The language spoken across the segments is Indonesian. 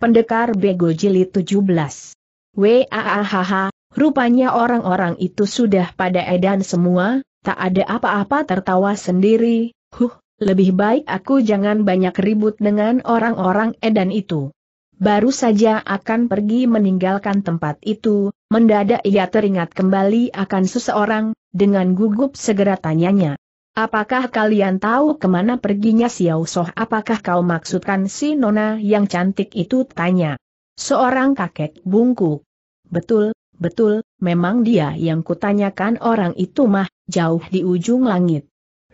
Pendekar Bego Jilid 17. Waaahaha, rupanya orang-orang itu sudah pada edan semua, tak ada apa-apa tertawa sendiri, huh, lebih baik aku jangan banyak ribut dengan orang-orang edan itu. Baru saja akan pergi meninggalkan tempat itu, mendadak ia teringat kembali akan seseorang, dengan gugup segera tanyanya. Apakah kalian tahu kemana perginya Xiao Soh? Apakah kau maksudkan si Nona yang cantik itu? Tanya. Seorang kakek bungkuk. Betul, betul, memang dia yang kutanyakan orang itu mah, jauh di ujung langit.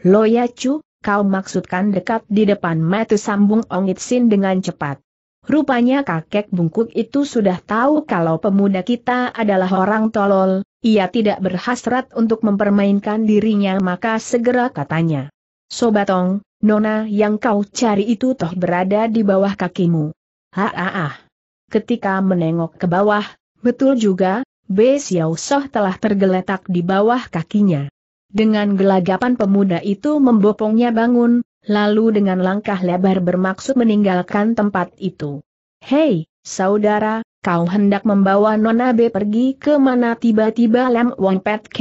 Loya cu, kau maksudkan dekat di depan mata sambung Ongit Sin dengan cepat. Rupanya kakek bungkuk itu sudah tahu kalau pemuda kita adalah orang tolol, ia tidak berhasrat untuk mempermainkan dirinya maka segera katanya. Sobatong, nona yang kau cari itu toh berada di bawah kakimu. Ha Ketika menengok ke bawah, betul juga, B. Xiao Soh telah tergeletak di bawah kakinya. Dengan gelagapan pemuda itu membopongnya bangun, lalu dengan langkah lebar bermaksud meninggalkan tempat itu. Hei, Saudara, kau hendak membawa Nona B pergi ke mana tiba-tiba Lem Wong Pet K,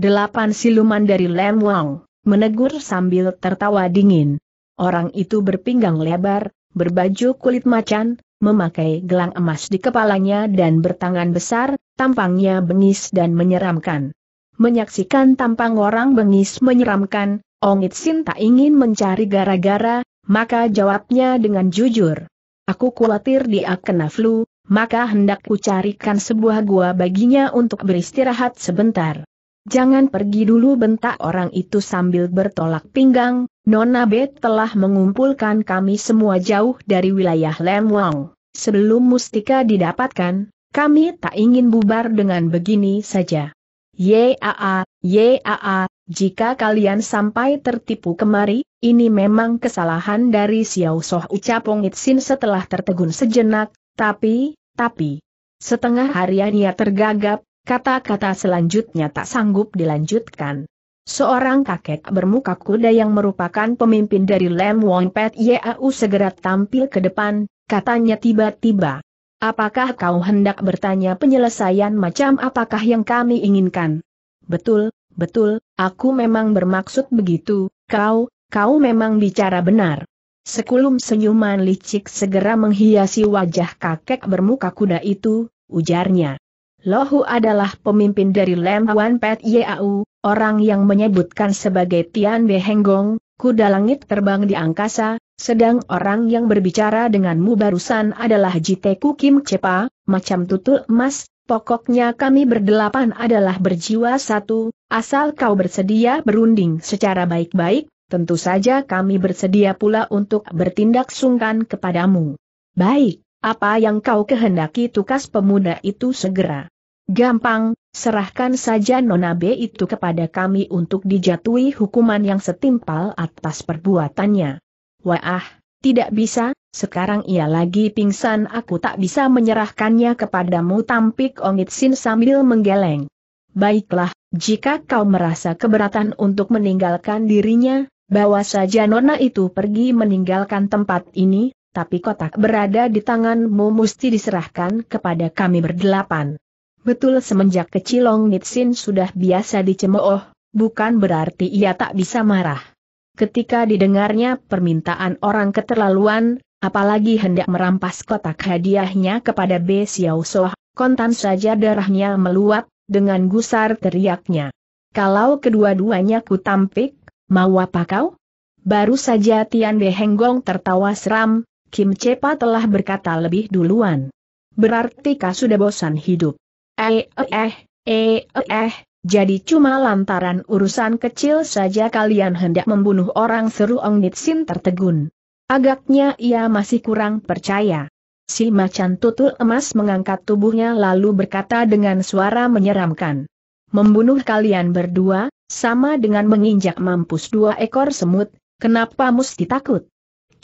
delapan siluman dari Lem Wong, menegur sambil tertawa dingin. Orang itu berpinggang lebar, berbaju kulit macan, memakai gelang emas di kepalanya dan bertangan besar, tampangnya bengis dan menyeramkan. Menyaksikan tampang orang bengis menyeramkan, Ongit Sin tak ingin mencari gara-gara, maka jawabnya dengan jujur. Aku khawatir dia kena flu, maka hendak ku carikan sebuah gua baginya untuk beristirahat sebentar. Jangan pergi dulu bentak orang itu sambil bertolak pinggang, Nona Bet telah mengumpulkan kami semua jauh dari wilayah Lemwang. Sebelum mustika didapatkan, kami tak ingin bubar dengan begini saja. Yaa, yaa, jika kalian sampai tertipu kemari, ini memang kesalahan dari Xiao Soh ucap Wong Itsin setelah tertegun sejenak, tapi, tapi, setengah harian ia tergagap, kata-kata selanjutnya tak sanggup dilanjutkan. Seorang kakek bermuka kuda yang merupakan pemimpin dari Lem Wong Pet Yau segera tampil ke depan, katanya tiba-tiba. Apakah kau hendak bertanya penyelesaian macam apakah yang kami inginkan? Betul, betul, aku memang bermaksud begitu, kau, kau memang bicara benar. Sekulum senyuman licik segera menghiasi wajah kakek bermuka kuda itu, ujarnya. Lohu adalah pemimpin dari Lem Wan Pet Yau, orang yang menyebutkan sebagai Tian Behenggong, kuda langit terbang di angkasa, sedang orang yang berbicara denganmu barusan adalah Jiteku Kim Cepa, macam tutul emas, Pokoknya kami berdelapan adalah berjiwa satu, asal kau bersedia berunding secara baik-baik, tentu saja kami bersedia pula untuk bertindak sungkan kepadamu. Baik, apa yang kau kehendaki tukas pemuda itu segera. Gampang, serahkan saja Nona B itu kepada kami untuk dijatuhi hukuman yang setimpal atas perbuatannya. Wah, tidak bisa, sekarang ia lagi pingsan aku tak bisa menyerahkannya kepadamu tampik Ongit Sin sambil menggeleng. Baiklah, jika kau merasa keberatan untuk meninggalkan dirinya, bawa saja nona itu pergi meninggalkan tempat ini, tapi kotak berada di tanganmu mesti diserahkan kepada kami berdelapan. Betul semenjak kecil Ongit Sin sudah biasa dicemooh, bukan berarti ia tak bisa marah. Ketika didengarnya permintaan orang keterlaluan, apalagi hendak merampas kotak hadiahnya kepada B. Xiao Soh, kontan saja darahnya meluap, dengan gusar teriaknya. Kalau kedua-duanya ku tampik, mau apa kau? Baru saja Tian De Henggong tertawa seram, Kim Cepa telah berkata lebih duluan. Berarti kau sudah bosan hidup. Eh eh eh eh, eh. Jadi cuma lantaran urusan kecil saja kalian hendak membunuh orang seru Ong Nitsin tertegun. Agaknya ia masih kurang percaya. Si macan tutul emas mengangkat tubuhnya lalu berkata dengan suara menyeramkan. Membunuh kalian berdua, sama dengan menginjak mampus dua ekor semut, kenapa mesti takut?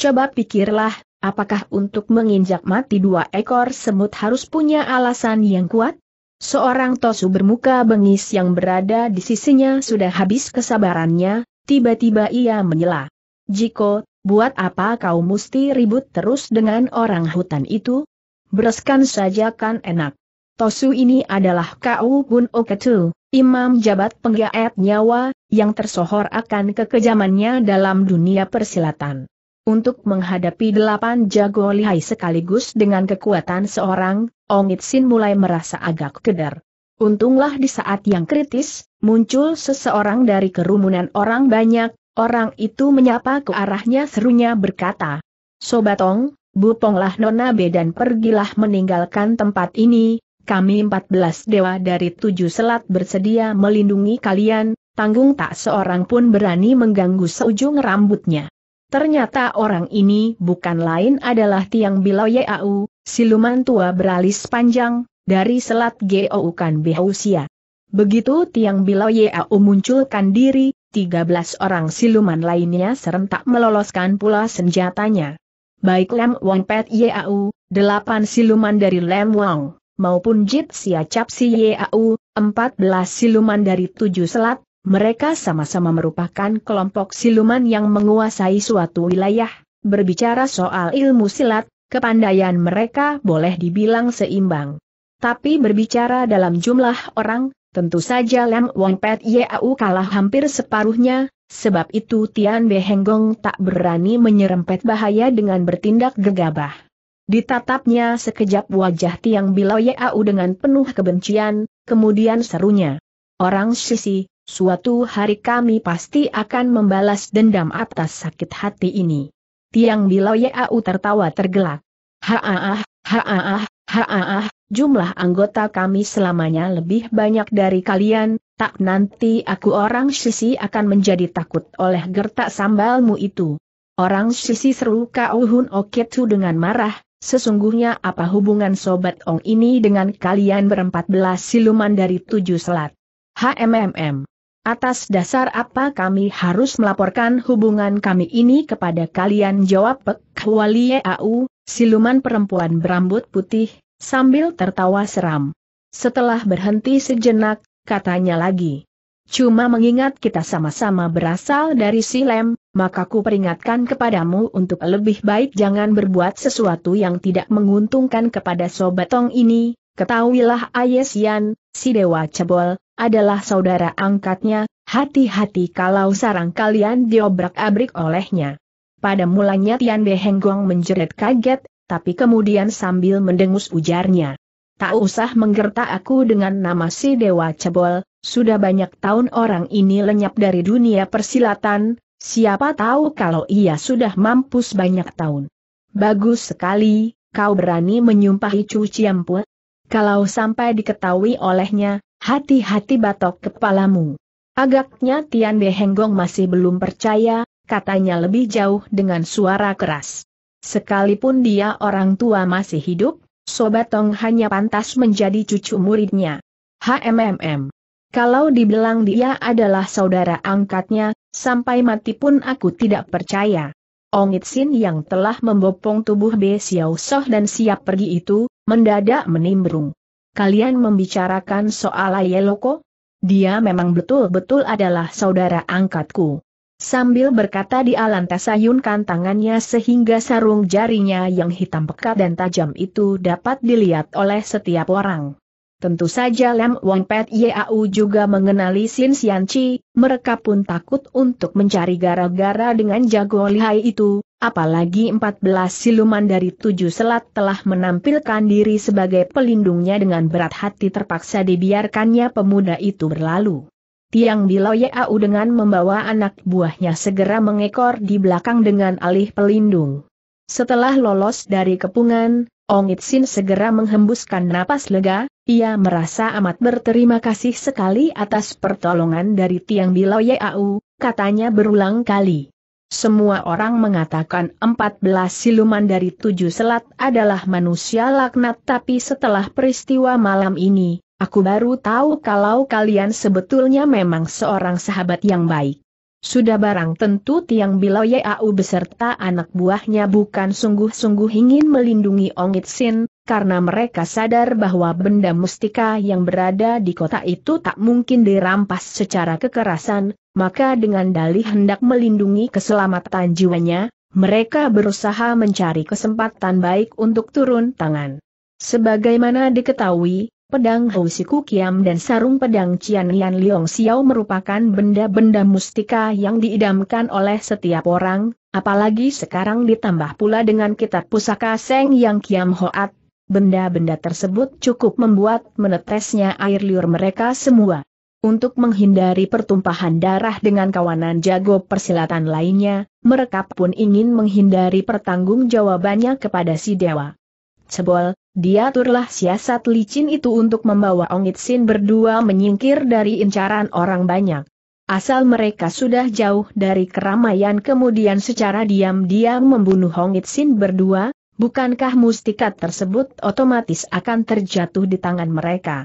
Coba pikirlah, apakah untuk menginjak mati dua ekor semut harus punya alasan yang kuat? Seorang Tosu bermuka bengis yang berada di sisinya sudah habis kesabarannya, tiba-tiba ia menyela. Jiko, buat apa kau mesti ribut terus dengan orang hutan itu? Bereskan saja kan enak. Tosu ini adalah Kau Bun Oketu, imam jabat penggaet nyawa, yang tersohor akan kekejamannya dalam dunia persilatan. Untuk menghadapi delapan jago lihai sekaligus dengan kekuatan seorang, Ong Itsin mulai merasa agak keder. Untunglah di saat yang kritis, muncul seseorang dari kerumunan orang banyak, orang itu menyapa ke arahnya serunya berkata, Sobat Ong, buponglah Nona B dan pergilah meninggalkan tempat ini, kami empat belas dewa dari tujuh selat bersedia melindungi kalian, tanggung tak seorang pun berani mengganggu seujung rambutnya. Ternyata orang ini bukan lain adalah Tiang Bilau Yau. siluman tua beralis panjang, dari selat Geoukan Behausia. Begitu Tiang Bilau Yau munculkan diri, 13 orang siluman lainnya serentak meloloskan pula senjatanya. Baik Lem Wong Pet Yeau, 8 siluman dari Lem Wang, maupun Jit Sia Cap Si Yeau, 14 siluman dari 7 selat, mereka sama-sama merupakan kelompok siluman yang menguasai suatu wilayah, berbicara soal ilmu silat, kepandaian mereka boleh dibilang seimbang. Tapi berbicara dalam jumlah orang, tentu saja Lam Wong Pet Yau kalah hampir separuhnya, sebab itu Tian Behenggong tak berani menyerempet bahaya dengan bertindak gegabah. Ditatapnya sekejap wajah Tiang Bilau Yau dengan penuh kebencian, kemudian serunya. Orang sisi, Suatu hari kami pasti akan membalas dendam atas sakit hati ini. Tiang Biloyeau tertawa tergelak. Haaah, haaah, haaah, jumlah anggota kami selamanya lebih banyak dari kalian, tak nanti aku orang sisi akan menjadi takut oleh gertak sambalmu itu. Orang sisi seru Kau Hun Oketu dengan marah, sesungguhnya apa hubungan Sobat Ong ini dengan kalian berempat belas siluman dari tujuh selat. HMMM. Atas dasar apa kami harus melaporkan hubungan kami ini kepada kalian? Jawab Pek Hualie Au, siluman perempuan berambut putih, sambil tertawa seram. Setelah berhenti sejenak, katanya lagi. Cuma mengingat kita sama-sama berasal dari Silem, maka ku peringatkan kepadamu untuk lebih baik jangan berbuat sesuatu yang tidak menguntungkan kepada Sobatong ini, ketahuilah Ayesian, si Dewa Cebol, adalah saudara angkatnya, hati-hati kalau sarang kalian diobrak-abrik olehnya. Pada mulanya Tian Behenggong menjerit kaget, tapi kemudian sambil mendengus ujarnya. Tak usah menggertak aku dengan nama si Dewa Cebol, sudah banyak tahun orang ini lenyap dari dunia persilatan, siapa tahu kalau ia sudah mampus banyak tahun. Bagus sekali, kau berani menyumpahi cuci ampun. Kalau sampai diketahui olehnya, Hati-hati batok kepalamu. Agaknya Tian De Henggong masih belum percaya, katanya lebih jauh dengan suara keras. Sekalipun dia orang tua masih hidup, Sobatong hanya pantas menjadi cucu muridnya. HMMM. Kalau dibilang dia adalah saudara angkatnya, sampai mati pun aku tidak percaya. Ong Itsin yang telah membopong tubuh Be Xiao Soh dan siap pergi itu, mendadak menimbrung kalian membicarakan soal Ayeloko? Dia memang betul-betul adalah saudara angkatku. Sambil berkata dia lantas ayunkan tangannya sehingga sarung jarinya yang hitam pekat dan tajam itu dapat dilihat oleh setiap orang. Tentu saja lam Wong Pet Yau juga mengenali Sin Sian Chi, mereka pun takut untuk mencari gara-gara dengan jago lihai itu, apalagi 14 siluman dari tujuh selat telah menampilkan diri sebagai pelindungnya dengan berat hati terpaksa dibiarkannya pemuda itu berlalu. Tiang Biloyau dengan membawa anak buahnya segera mengekor di belakang dengan alih pelindung. Setelah lolos dari kepungan, Ong Itsin segera menghembuskan napas lega, ia merasa amat berterima kasih sekali atas pertolongan dari Tiang Biloyau, katanya berulang kali. Semua orang mengatakan 14 siluman dari tujuh selat adalah manusia laknat tapi setelah peristiwa malam ini, aku baru tahu kalau kalian sebetulnya memang seorang sahabat yang baik. Sudah barang tentu Tiang Bilo Yau beserta anak buahnya bukan sungguh-sungguh ingin melindungi Ongit Sin, karena mereka sadar bahwa benda mustika yang berada di kota itu tak mungkin dirampas secara kekerasan, maka dengan dalih hendak melindungi keselamatan jiwanya, mereka berusaha mencari kesempatan baik untuk turun tangan. Sebagaimana diketahui, pedang Hou Kiam dan sarung pedang Cian Lian Liong Xiao merupakan benda-benda mustika yang diidamkan oleh setiap orang, apalagi sekarang ditambah pula dengan kitab pusaka Seng Yang Kiam Hoat, Benda-benda tersebut cukup membuat menetesnya air liur mereka semua. Untuk menghindari pertumpahan darah dengan kawanan jago persilatan lainnya, mereka pun ingin menghindari pertanggungjawabannya kepada si dewa. Cebol, diaturlah siasat licin itu untuk membawa Ongit Sin berdua menyingkir dari incaran orang banyak. Asal mereka sudah jauh dari keramaian kemudian secara diam-diam membunuh Hongit Sin berdua, bukankah mustikat tersebut otomatis akan terjatuh di tangan mereka?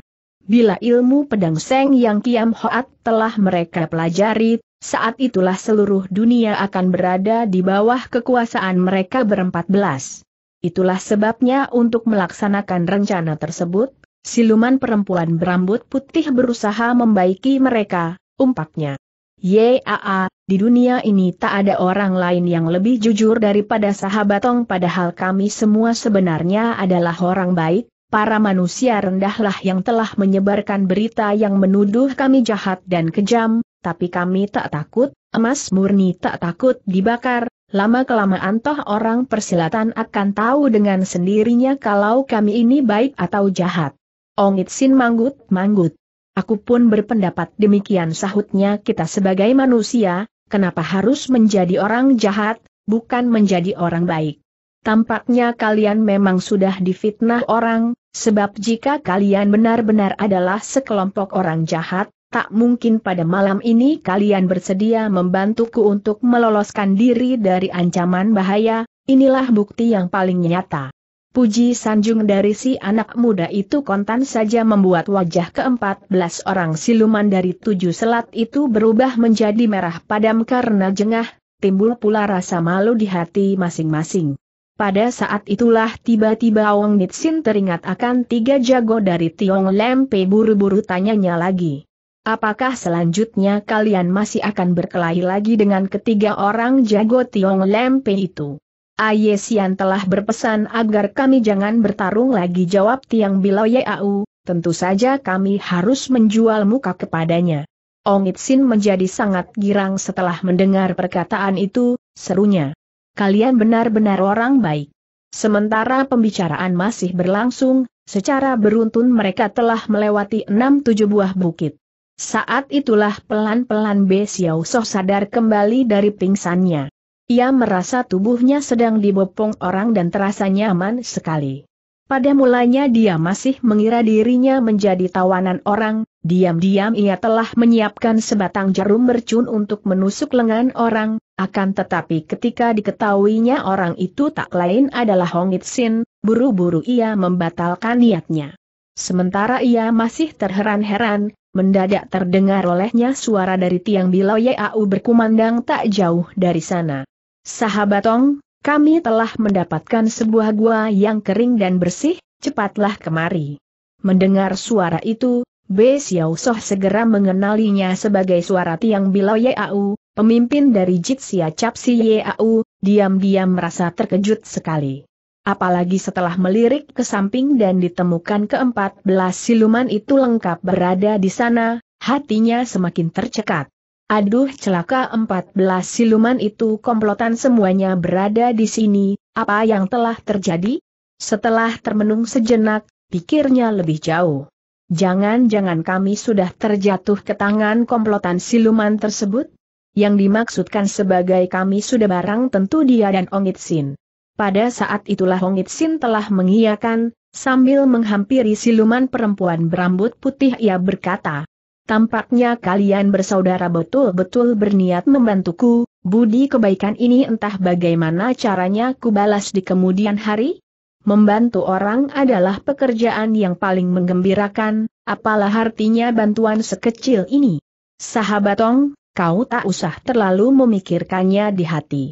Bila ilmu pedang Seng Yang Kiam Hoat telah mereka pelajari, saat itulah seluruh dunia akan berada di bawah kekuasaan mereka berempat belas. Itulah sebabnya untuk melaksanakan rencana tersebut, siluman perempuan berambut putih berusaha membaiki mereka, umpaknya. Yaa, di dunia ini tak ada orang lain yang lebih jujur daripada sahabat Tong padahal kami semua sebenarnya adalah orang baik, para manusia rendahlah yang telah menyebarkan berita yang menuduh kami jahat dan kejam, tapi kami tak takut, emas murni tak takut dibakar, lama-kelamaan toh orang persilatan akan tahu dengan sendirinya kalau kami ini baik atau jahat. Ongit Sin manggut-manggut. Aku pun berpendapat demikian sahutnya kita sebagai manusia, kenapa harus menjadi orang jahat, bukan menjadi orang baik. Tampaknya kalian memang sudah difitnah orang, sebab jika kalian benar-benar adalah sekelompok orang jahat, tak mungkin pada malam ini kalian bersedia membantuku untuk meloloskan diri dari ancaman bahaya, inilah bukti yang paling nyata. Puji sanjung dari si anak muda itu kontan saja membuat wajah keempat belas orang siluman dari tujuh selat itu berubah menjadi merah padam karena jengah, timbul pula rasa malu di hati masing-masing. Pada saat itulah tiba-tiba Wang Nitsin teringat akan tiga jago dari Tiong Lempe buru-buru tanyanya lagi. Apakah selanjutnya kalian masih akan berkelahi lagi dengan ketiga orang jago Tiong Lempe itu? Ayesian telah berpesan agar kami jangan bertarung lagi jawab Tiang Bilau Yau, tentu saja kami harus menjual muka kepadanya. Ong Itsin menjadi sangat girang setelah mendengar perkataan itu, serunya. Kalian benar-benar orang baik. Sementara pembicaraan masih berlangsung, secara beruntun mereka telah melewati enam tujuh buah bukit. Saat itulah pelan-pelan Be Xiao Soh sadar kembali dari pingsannya. Ia merasa tubuhnya sedang dibopong orang dan terasa nyaman sekali. Pada mulanya dia masih mengira dirinya menjadi tawanan orang, diam-diam ia telah menyiapkan sebatang jarum mercun untuk menusuk lengan orang, akan tetapi ketika diketahuinya orang itu tak lain adalah Hong Sin, buru-buru ia membatalkan niatnya. Sementara ia masih terheran-heran, mendadak terdengar olehnya suara dari tiang bilau Yau berkumandang tak jauh dari sana. Sahabat Tong, kami telah mendapatkan sebuah gua yang kering dan bersih, cepatlah kemari. Mendengar suara itu, Be Xiao Soh segera mengenalinya sebagai suara Tiang Bilao Yeau, pemimpin dari Jitsia Capsi Yeau, diam-diam merasa terkejut sekali. Apalagi setelah melirik ke samping dan ditemukan keempat belas siluman itu lengkap berada di sana, hatinya semakin tercekat. Aduh celaka 14 siluman itu komplotan semuanya berada di sini, apa yang telah terjadi? Setelah termenung sejenak, pikirnya lebih jauh. Jangan-jangan kami sudah terjatuh ke tangan komplotan siluman tersebut? Yang dimaksudkan sebagai kami sudah barang tentu dia dan Ongit Sin. Pada saat itulah Ongit Sin telah mengiyakan, sambil menghampiri siluman perempuan berambut putih ia berkata, Tampaknya kalian bersaudara betul-betul berniat membantuku, budi kebaikan ini entah bagaimana caranya kubalas di kemudian hari? Membantu orang adalah pekerjaan yang paling menggembirakan, apalah artinya bantuan sekecil ini. Sahabatong, kau tak usah terlalu memikirkannya di hati.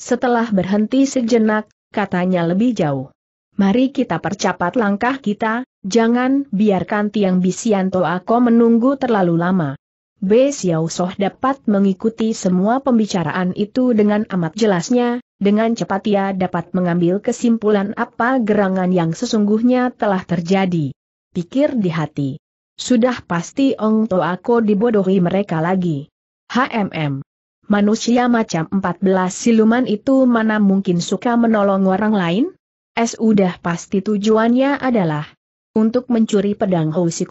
Setelah berhenti sejenak, katanya lebih jauh. Mari kita percepat langkah kita, jangan biarkan Tiang Bisianto Ako menunggu terlalu lama. B. Xiao Soh dapat mengikuti semua pembicaraan itu dengan amat jelasnya, dengan cepat ia dapat mengambil kesimpulan apa gerangan yang sesungguhnya telah terjadi. Pikir di hati. Sudah pasti Ong Ako dibodohi mereka lagi. HMM. Manusia macam 14 siluman itu mana mungkin suka menolong orang lain? Sudah udah pasti tujuannya adalah untuk mencuri pedang Hou Si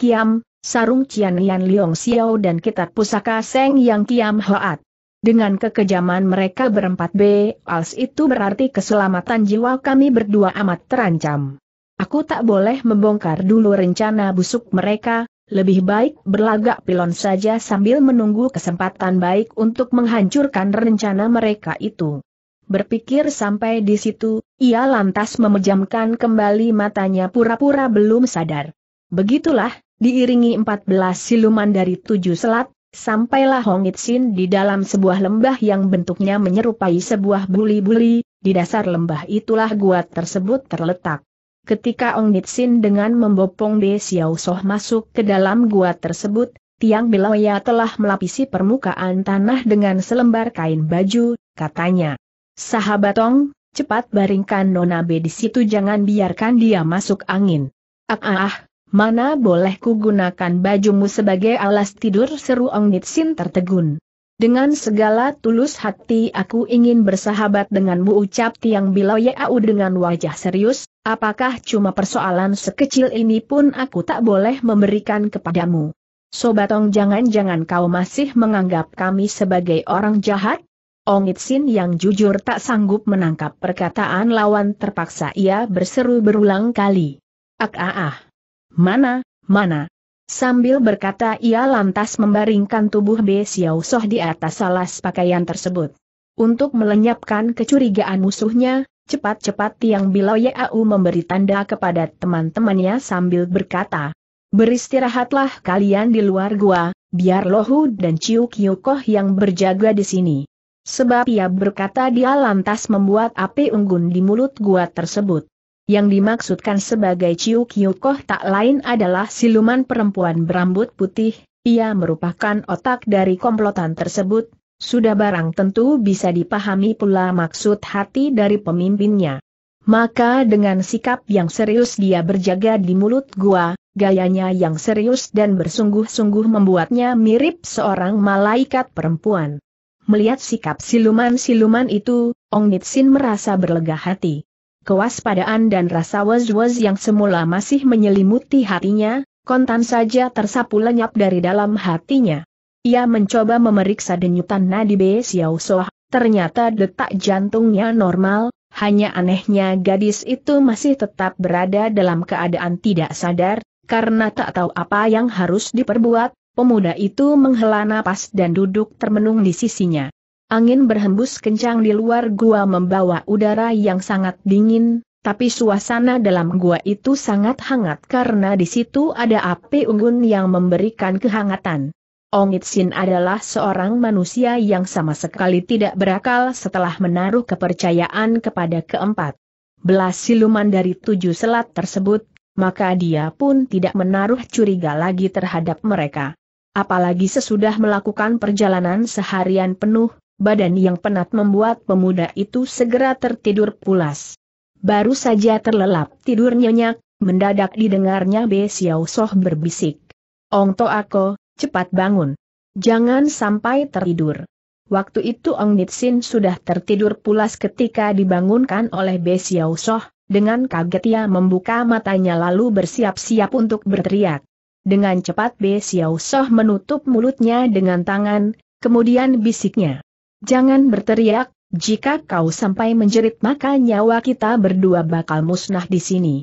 sarung Cian Yan Liong Xiao dan kitab pusaka Seng Yang Kiam Hoat. Dengan kekejaman mereka berempat B, als itu berarti keselamatan jiwa kami berdua amat terancam. Aku tak boleh membongkar dulu rencana busuk mereka, lebih baik berlagak pilon saja sambil menunggu kesempatan baik untuk menghancurkan rencana mereka itu. Berpikir sampai di situ, ia lantas memejamkan kembali matanya pura-pura belum sadar. Begitulah, diiringi 14 siluman dari tujuh selat, sampailah Hong Itsin di dalam sebuah lembah yang bentuknya menyerupai sebuah buli-buli, di dasar lembah itulah gua tersebut terletak. Ketika Ong Nitsin dengan membopong De Xiao Soh masuk ke dalam gua tersebut, Tiang Bilawaya telah melapisi permukaan tanah dengan selembar kain baju, katanya. Sahabat Tong, cepat baringkan Nona B di situ jangan biarkan dia masuk angin. Ah ah, ah. mana boleh ku gunakan bajumu sebagai alas tidur seru Ong Nitsin tertegun. Dengan segala tulus hati aku ingin bersahabat denganmu ucap Tiang Yau ya, dengan wajah serius, apakah cuma persoalan sekecil ini pun aku tak boleh memberikan kepadamu. Sobatong jangan-jangan kau masih menganggap kami sebagai orang jahat? Ongitsin yang jujur tak sanggup menangkap perkataan lawan terpaksa ia berseru berulang kali. Ak ah ah. Mana, mana. Sambil berkata ia lantas membaringkan tubuh B Xiao Soh di atas alas pakaian tersebut. Untuk melenyapkan kecurigaan musuhnya, cepat-cepat Tiang Bilo Yau memberi tanda kepada teman-temannya sambil berkata, Beristirahatlah kalian di luar gua, biar Lohu dan Ciu Koh yang berjaga di sini. Sebab ia berkata dia lantas membuat api unggun di mulut gua tersebut. Yang dimaksudkan sebagai Ciu Koh tak lain adalah siluman perempuan berambut putih, ia merupakan otak dari komplotan tersebut, sudah barang tentu bisa dipahami pula maksud hati dari pemimpinnya. Maka dengan sikap yang serius dia berjaga di mulut gua, gayanya yang serius dan bersungguh-sungguh membuatnya mirip seorang malaikat perempuan. Melihat sikap siluman-siluman itu, Ong Nitsin merasa berlega hati. Kewaspadaan dan rasa was-was yang semula masih menyelimuti hatinya, kontan saja tersapu lenyap dari dalam hatinya. Ia mencoba memeriksa denyutan nadi B. Xiao Soh, ternyata detak jantungnya normal, hanya anehnya gadis itu masih tetap berada dalam keadaan tidak sadar, karena tak tahu apa yang harus diperbuat, Pemuda itu menghela napas dan duduk termenung di sisinya. Angin berhembus kencang di luar gua membawa udara yang sangat dingin, tapi suasana dalam gua itu sangat hangat karena di situ ada api unggun yang memberikan kehangatan. Ong Itsin adalah seorang manusia yang sama sekali tidak berakal setelah menaruh kepercayaan kepada keempat belas siluman dari tujuh selat tersebut, maka dia pun tidak menaruh curiga lagi terhadap mereka. Apalagi sesudah melakukan perjalanan seharian penuh, badan yang penat membuat pemuda itu segera tertidur pulas. Baru saja terlelap tidur nyenyak, mendadak didengarnya Be Xiao Soh berbisik. Ong To Ako, cepat bangun. Jangan sampai tertidur. Waktu itu Ong Nitsin sudah tertidur pulas ketika dibangunkan oleh Be Xiao Soh, dengan kaget ia membuka matanya lalu bersiap-siap untuk berteriak. Dengan cepat Be Xiao Soh menutup mulutnya dengan tangan, kemudian bisiknya. Jangan berteriak, jika kau sampai menjerit maka nyawa kita berdua bakal musnah di sini.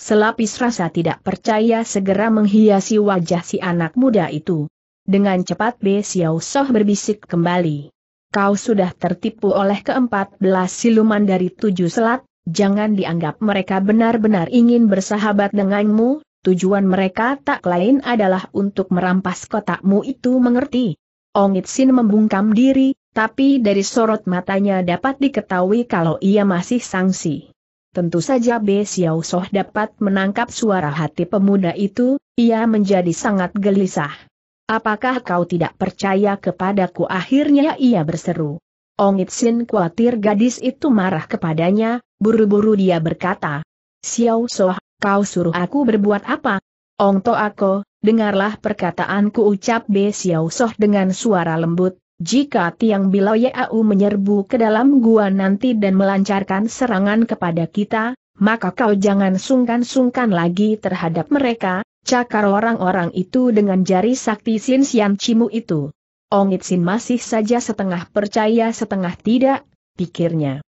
Selapis rasa tidak percaya segera menghiasi wajah si anak muda itu. Dengan cepat Be Xiao Soh berbisik kembali. Kau sudah tertipu oleh keempat belas siluman dari tujuh selat, jangan dianggap mereka benar-benar ingin bersahabat denganmu, Tujuan mereka tak lain adalah untuk merampas kotakmu itu mengerti. Ongit Sin membungkam diri, tapi dari sorot matanya dapat diketahui kalau ia masih sangsi. Tentu saja B. Xiao Soh dapat menangkap suara hati pemuda itu, ia menjadi sangat gelisah. Apakah kau tidak percaya kepadaku akhirnya ia berseru. Ongit Sin khawatir gadis itu marah kepadanya, buru-buru dia berkata. Xiao Soh kau suruh aku berbuat apa? Ong To Ako, dengarlah perkataanku ucap Be Xiao Soh dengan suara lembut, jika Tiang Bilo Yau menyerbu ke dalam gua nanti dan melancarkan serangan kepada kita, maka kau jangan sungkan-sungkan lagi terhadap mereka, cakar orang-orang itu dengan jari sakti Sin Sian Cimu itu. Ong sin masih saja setengah percaya setengah tidak, pikirnya.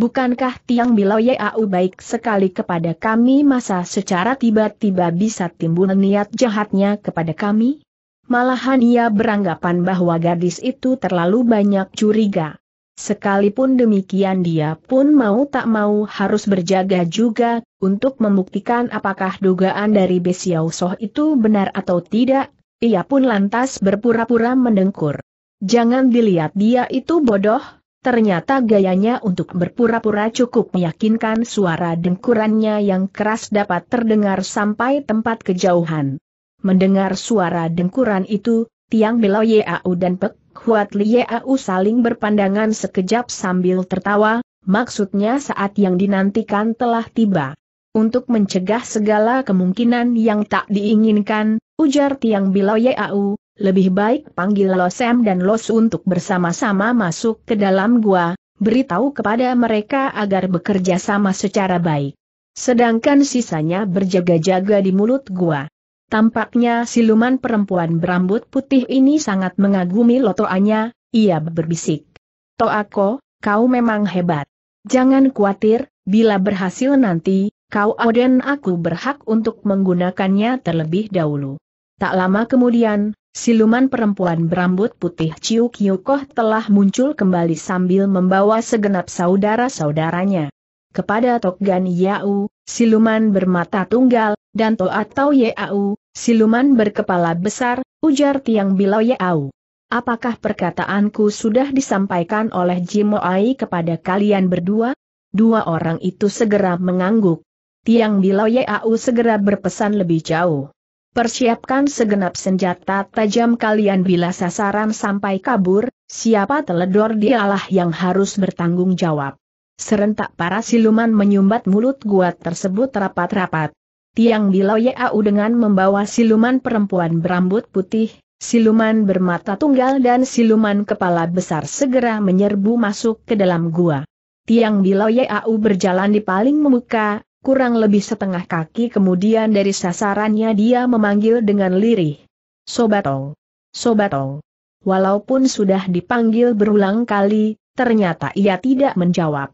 Bukankah Tiang Bilau Yau baik sekali kepada kami masa secara tiba-tiba bisa timbul niat jahatnya kepada kami? Malahan ia beranggapan bahwa gadis itu terlalu banyak curiga. Sekalipun demikian dia pun mau tak mau harus berjaga juga, untuk membuktikan apakah dugaan dari Besiau Soh itu benar atau tidak, ia pun lantas berpura-pura mendengkur. Jangan dilihat dia itu bodoh, Ternyata gayanya untuk berpura-pura cukup meyakinkan suara dengkurannya yang keras dapat terdengar sampai tempat kejauhan. Mendengar suara dengkuran itu, Tiang Belo Yeau dan Pek Huat Li Yeau saling berpandangan sekejap sambil tertawa, maksudnya saat yang dinantikan telah tiba. Untuk mencegah segala kemungkinan yang tak diinginkan, ujar Tiang Belo Yeau, lebih baik panggil Losem dan Los untuk bersama-sama masuk ke dalam gua, beritahu kepada mereka agar bekerja sama secara baik. Sedangkan sisanya berjaga-jaga di mulut gua. Tampaknya siluman perempuan berambut putih ini sangat mengagumi lotoanya, ia berbisik. Toako, kau memang hebat. Jangan khawatir, bila berhasil nanti, kau Oden aku berhak untuk menggunakannya terlebih dahulu. Tak lama kemudian, Siluman perempuan berambut putih Ciu Koh telah muncul kembali sambil membawa segenap saudara-saudaranya. Kepada Tokgan Yau, siluman bermata tunggal, dan To atau Yau, siluman berkepala besar, ujar Tiang Bilau Yau. Apakah perkataanku sudah disampaikan oleh Jimoai kepada kalian berdua? Dua orang itu segera mengangguk. Tiang Bilau Yau segera berpesan lebih jauh. Persiapkan segenap senjata tajam kalian bila sasaran sampai kabur, siapa teledor dialah yang harus bertanggung jawab. Serentak para siluman menyumbat mulut gua tersebut rapat-rapat. Tiang bilau Yau dengan membawa siluman perempuan berambut putih, siluman bermata tunggal dan siluman kepala besar segera menyerbu masuk ke dalam gua. Tiang bilau Yau berjalan di paling muka kurang lebih setengah kaki kemudian dari sasarannya dia memanggil dengan lirih. Sobatong! Sobatong! Walaupun sudah dipanggil berulang kali, ternyata ia tidak menjawab.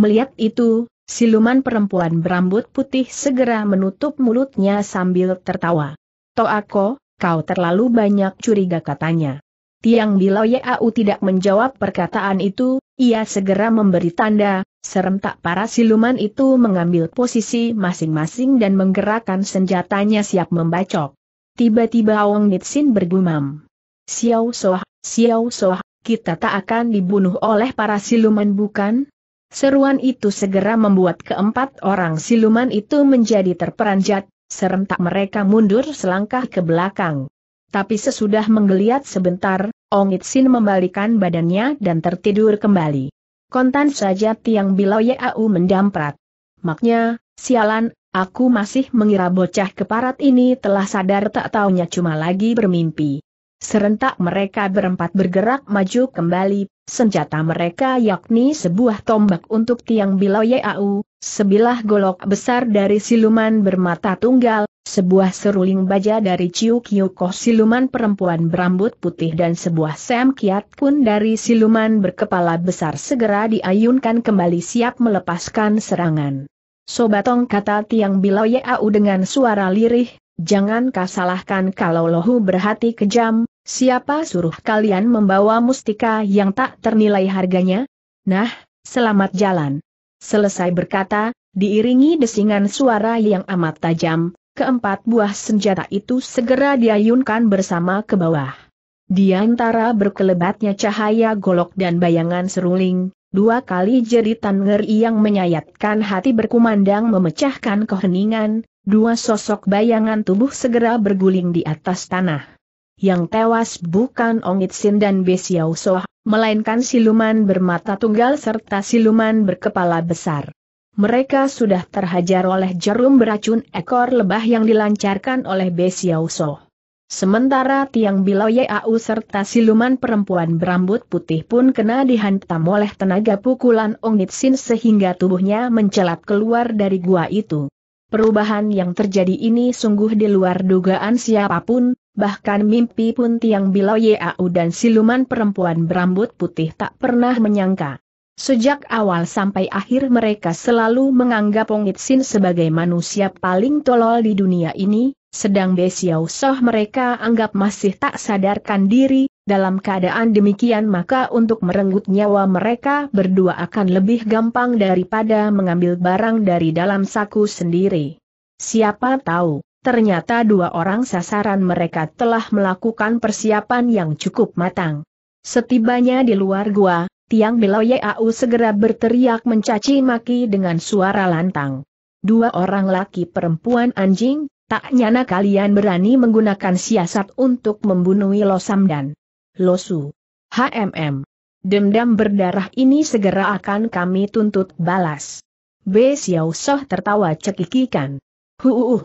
Melihat itu, siluman perempuan berambut putih segera menutup mulutnya sambil tertawa. Toako, kau terlalu banyak curiga katanya. Tiang Biloyeau tidak menjawab perkataan itu, ia segera memberi tanda, Serentak para siluman itu mengambil posisi masing-masing dan menggerakkan senjatanya siap membacok. Tiba-tiba Wang Nitsin bergumam. Xiao Soh, Xiao Soh, kita tak akan dibunuh oleh para siluman bukan? Seruan itu segera membuat keempat orang siluman itu menjadi terperanjat, serentak mereka mundur selangkah ke belakang. Tapi sesudah menggeliat sebentar, Ongit Sin membalikan badannya dan tertidur kembali. Kontan saja tiang Bilau Yau mendamprat. Maknya, sialan, aku masih mengira bocah keparat ini telah sadar tak taunya cuma lagi bermimpi. Serentak mereka berempat bergerak maju kembali, senjata mereka yakni sebuah tombak untuk tiang Bilau Yau, sebilah golok besar dari siluman bermata tunggal, sebuah seruling baja dari Kiu Koh siluman perempuan berambut putih dan sebuah Sam Kiat Kun dari siluman berkepala besar segera diayunkan kembali siap melepaskan serangan. Sobatong kata Tiang Bilau ya au dengan suara lirih, jangan kasalahkan kalau lohu berhati kejam, siapa suruh kalian membawa mustika yang tak ternilai harganya? Nah, selamat jalan. Selesai berkata, diiringi desingan suara yang amat tajam, keempat buah senjata itu segera diayunkan bersama ke bawah. Di antara berkelebatnya cahaya golok dan bayangan seruling, dua kali jeritan ngeri yang menyayatkan hati berkumandang memecahkan keheningan, dua sosok bayangan tubuh segera berguling di atas tanah. Yang tewas bukan Ongit Sin dan Besiau Soh, melainkan siluman bermata tunggal serta siluman berkepala besar mereka sudah terhajar oleh jarum beracun ekor lebah yang dilancarkan oleh Besiauso. Sementara tiang Biloye Au serta siluman perempuan berambut putih pun kena dihantam oleh tenaga pukulan Ongitsin sehingga tubuhnya mencelat keluar dari gua itu. Perubahan yang terjadi ini sungguh di luar dugaan siapapun, bahkan mimpi pun tiang Biloye Au dan siluman perempuan berambut putih tak pernah menyangka. Sejak awal sampai akhir mereka selalu menganggap Wong Itsin sebagai manusia paling tolol di dunia ini, sedang Besiau Soh mereka anggap masih tak sadarkan diri, dalam keadaan demikian maka untuk merenggut nyawa mereka berdua akan lebih gampang daripada mengambil barang dari dalam saku sendiri. Siapa tahu, ternyata dua orang sasaran mereka telah melakukan persiapan yang cukup matang. Setibanya di luar gua, Tiang Belo Yau segera berteriak mencaci maki dengan suara lantang. Dua orang laki perempuan anjing, tak nyana kalian berani menggunakan siasat untuk membunuh Lo Samdan. Losu. HMM. Dendam berdarah ini segera akan kami tuntut balas. B. Xiao Soh tertawa cekikikan. Huuuh.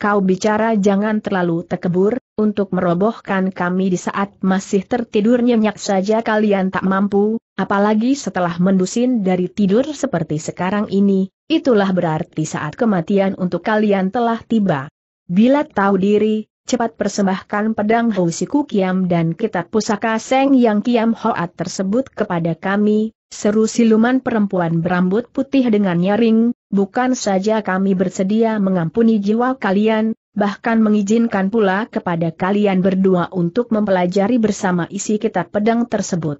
Kau bicara jangan terlalu tekebur, untuk merobohkan kami di saat masih tertidur nyenyak saja kalian tak mampu, Apalagi setelah mendusin dari tidur seperti sekarang ini, itulah berarti saat kematian untuk kalian telah tiba. Bila tahu diri, cepat persembahkan pedang Housiku Kiam dan kitab pusaka Seng Yang Kiam Hoat tersebut kepada kami, seru siluman perempuan berambut putih dengan nyaring, bukan saja kami bersedia mengampuni jiwa kalian, bahkan mengizinkan pula kepada kalian berdua untuk mempelajari bersama isi kitab pedang tersebut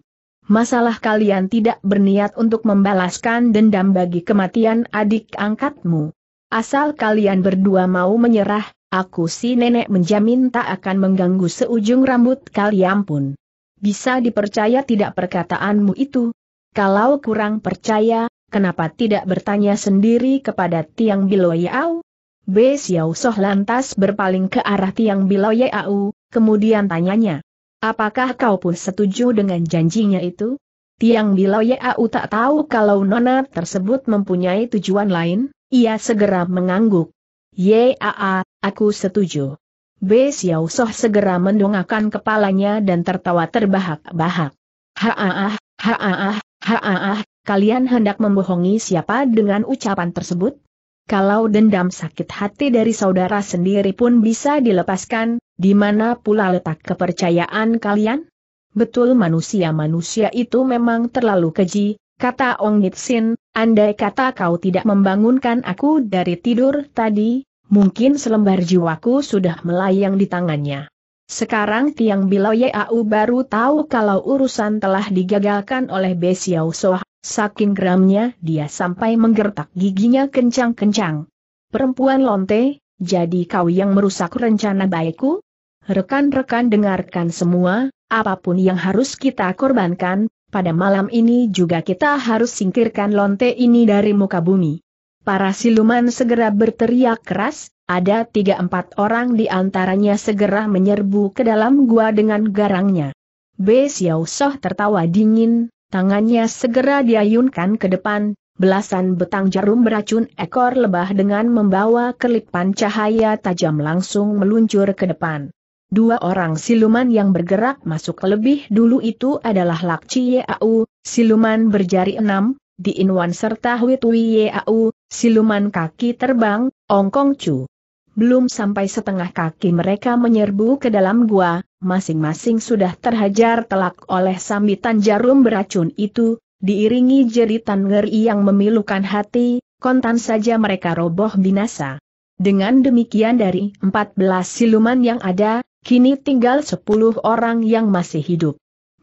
masalah kalian tidak berniat untuk membalaskan dendam bagi kematian adik angkatmu. Asal kalian berdua mau menyerah, aku si nenek menjamin tak akan mengganggu seujung rambut kalian pun. Bisa dipercaya tidak perkataanmu itu? Kalau kurang percaya, kenapa tidak bertanya sendiri kepada Tiang Biloyau? B. Xiao Soh lantas berpaling ke arah Tiang Biloyau, kemudian tanyanya. Apakah kau pun setuju dengan janjinya itu? Tiang Bilau Yau tak tahu kalau nona tersebut mempunyai tujuan lain, ia segera mengangguk. Yaa, aku setuju. B. Xiao Soh segera mendongakkan kepalanya dan tertawa terbahak-bahak. Haaah, haaah, haaah, kalian hendak membohongi siapa dengan ucapan tersebut? Kalau dendam sakit hati dari saudara sendiri pun bisa dilepaskan, di mana pula letak kepercayaan kalian? Betul manusia-manusia itu memang terlalu keji, kata Ong Nitsin, andai kata kau tidak membangunkan aku dari tidur tadi, mungkin selembar jiwaku sudah melayang di tangannya. Sekarang Tiang Bilo Au baru tahu kalau urusan telah digagalkan oleh Besiau Soh Saking geramnya dia sampai menggertak giginya kencang-kencang. Perempuan lonte, jadi kau yang merusak rencana baikku? Rekan-rekan dengarkan semua, apapun yang harus kita korbankan, pada malam ini juga kita harus singkirkan lonte ini dari muka bumi. Para siluman segera berteriak keras, ada tiga empat orang di antaranya segera menyerbu ke dalam gua dengan garangnya. B. Xiao Soh tertawa dingin, Tangannya segera diayunkan ke depan, belasan betang jarum beracun ekor lebah dengan membawa kelipan cahaya tajam langsung meluncur ke depan. Dua orang siluman yang bergerak masuk lebih dulu itu adalah Lakci Yeau, siluman berjari enam, Diinwan serta Huitui Yeau, siluman kaki terbang, Ongkong Chu. Belum sampai setengah kaki mereka menyerbu ke dalam gua, masing-masing sudah terhajar telak oleh sambitan jarum beracun itu, diiringi jeritan ngeri yang memilukan hati, kontan saja mereka roboh binasa. Dengan demikian dari 14 siluman yang ada, kini tinggal 10 orang yang masih hidup.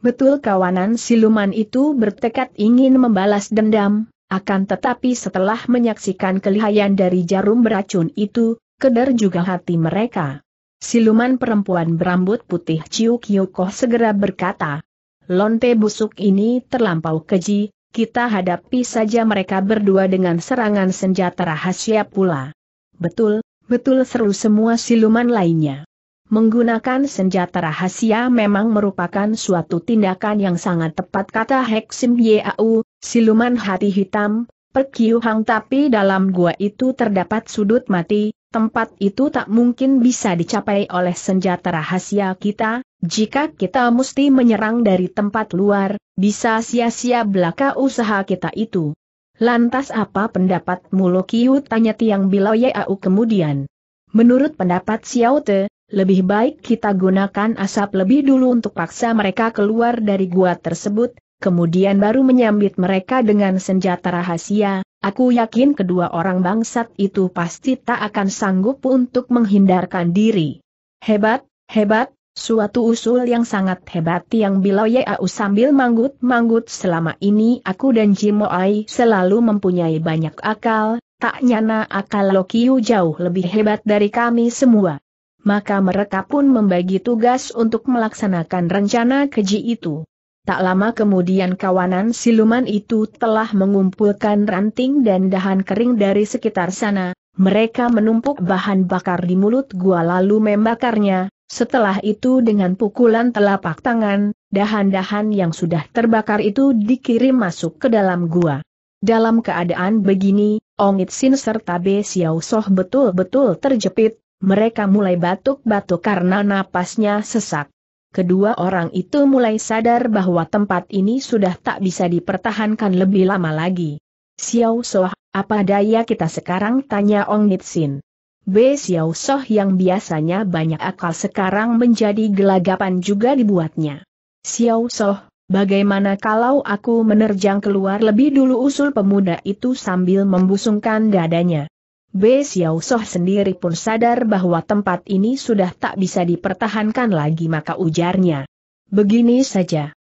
Betul kawanan siluman itu bertekad ingin membalas dendam, akan tetapi setelah menyaksikan kelihayan dari jarum beracun itu, keder juga hati mereka. Siluman perempuan berambut putih Ciu Kiyoko segera berkata, Lonte busuk ini terlampau keji, kita hadapi saja mereka berdua dengan serangan senjata rahasia pula. Betul, betul seru semua siluman lainnya. Menggunakan senjata rahasia memang merupakan suatu tindakan yang sangat tepat kata Heksim Yau, siluman hati hitam, Perkiuhang tapi dalam gua itu terdapat sudut mati, tempat itu tak mungkin bisa dicapai oleh senjata rahasia kita, jika kita mesti menyerang dari tempat luar, bisa sia-sia belaka usaha kita itu. Lantas apa pendapatmu Lokiu tanya Tiang Biloyeau kemudian. Menurut pendapat Xiao Te, lebih baik kita gunakan asap lebih dulu untuk paksa mereka keluar dari gua tersebut, kemudian baru menyambit mereka dengan senjata rahasia, Aku yakin kedua orang bangsat itu pasti tak akan sanggup untuk menghindarkan diri. Hebat, hebat, suatu usul yang sangat hebat yang bila Yau sambil manggut-manggut selama ini aku dan Jimoai selalu mempunyai banyak akal, tak nyana akal Lokiu jauh lebih hebat dari kami semua. Maka mereka pun membagi tugas untuk melaksanakan rencana keji itu. Tak lama kemudian kawanan siluman itu telah mengumpulkan ranting dan dahan kering dari sekitar sana, mereka menumpuk bahan bakar di mulut gua lalu membakarnya, setelah itu dengan pukulan telapak tangan, dahan-dahan yang sudah terbakar itu dikirim masuk ke dalam gua. Dalam keadaan begini, Ong Sin serta Be Xiao Soh betul-betul terjepit, mereka mulai batuk-batuk karena napasnya sesak kedua orang itu mulai sadar bahwa tempat ini sudah tak bisa dipertahankan lebih lama lagi. Xiao Soh, apa daya kita sekarang? Tanya Ong Nitsin. B. Xiao Soh yang biasanya banyak akal sekarang menjadi gelagapan juga dibuatnya. Xiao Soh, bagaimana kalau aku menerjang keluar lebih dulu usul pemuda itu sambil membusungkan dadanya. B. Xiao Soh sendiri pun sadar bahwa tempat ini sudah tak bisa dipertahankan lagi maka ujarnya. Begini saja.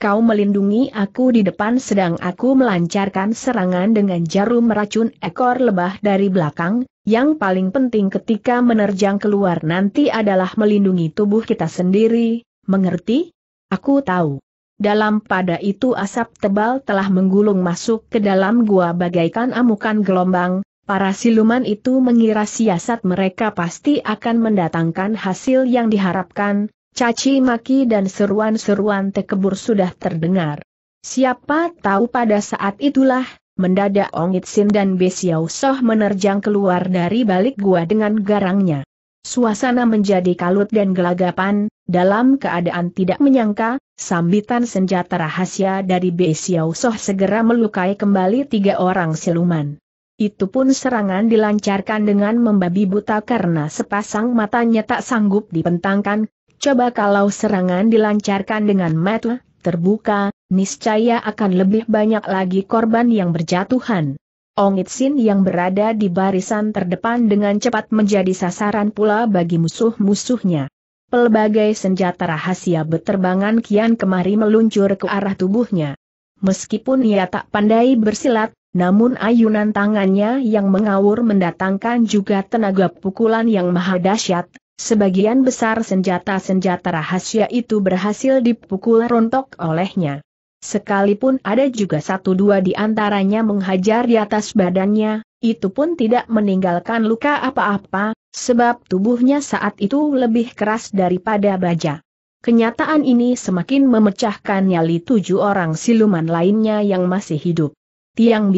Kau melindungi aku di depan sedang aku melancarkan serangan dengan jarum meracun ekor lebah dari belakang, yang paling penting ketika menerjang keluar nanti adalah melindungi tubuh kita sendiri, mengerti? Aku tahu. Dalam pada itu asap tebal telah menggulung masuk ke dalam gua bagaikan amukan gelombang, Para siluman itu mengira siasat mereka pasti akan mendatangkan hasil yang diharapkan, caci maki dan seruan-seruan tekebur sudah terdengar. Siapa tahu pada saat itulah, mendadak Ong Itsin dan Besiau Soh menerjang keluar dari balik gua dengan garangnya. Suasana menjadi kalut dan gelagapan, dalam keadaan tidak menyangka, sambitan senjata rahasia dari Besiau Soh segera melukai kembali tiga orang siluman. Itu pun serangan dilancarkan dengan membabi buta karena sepasang matanya tak sanggup dipentangkan, coba kalau serangan dilancarkan dengan mata terbuka, niscaya akan lebih banyak lagi korban yang berjatuhan. Ong Itsin yang berada di barisan terdepan dengan cepat menjadi sasaran pula bagi musuh-musuhnya. Pelbagai senjata rahasia beterbangan kian kemari meluncur ke arah tubuhnya. Meskipun ia tak pandai bersilat, namun ayunan tangannya yang mengawur mendatangkan juga tenaga pukulan yang maha dahsyat. Sebagian besar senjata-senjata rahasia itu berhasil dipukul rontok olehnya. Sekalipun ada juga satu dua di antaranya menghajar di atas badannya, itu pun tidak meninggalkan luka apa-apa, sebab tubuhnya saat itu lebih keras daripada baja. Kenyataan ini semakin memecahkan nyali tujuh orang siluman lainnya yang masih hidup. Tiang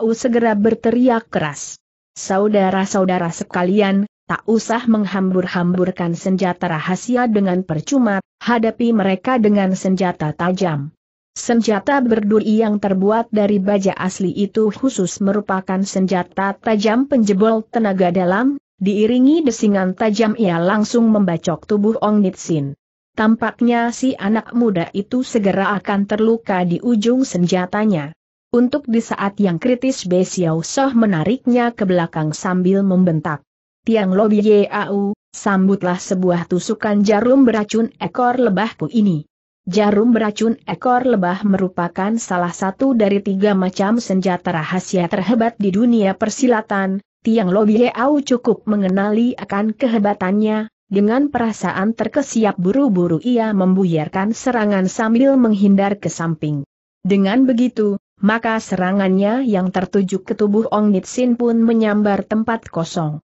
Au segera berteriak keras. Saudara-saudara sekalian, tak usah menghambur-hamburkan senjata rahasia dengan percuma, hadapi mereka dengan senjata tajam. Senjata berduri yang terbuat dari baja asli itu khusus merupakan senjata tajam penjebol tenaga dalam, diiringi desingan tajam ia langsung membacok tubuh Ong Nitsin. Tampaknya si anak muda itu segera akan terluka di ujung senjatanya. Untuk di saat yang kritis Be Xiao Soh menariknya ke belakang sambil membentak. Tiang Lo Yau, sambutlah sebuah tusukan jarum beracun ekor lebahku ini. Jarum beracun ekor lebah merupakan salah satu dari tiga macam senjata rahasia terhebat di dunia persilatan. Tiang Lo Yau cukup mengenali akan kehebatannya, dengan perasaan terkesiap buru-buru ia membuyarkan serangan sambil menghindar ke samping. Dengan begitu, maka serangannya yang tertuju ke tubuh Ong Nitsin pun menyambar tempat kosong.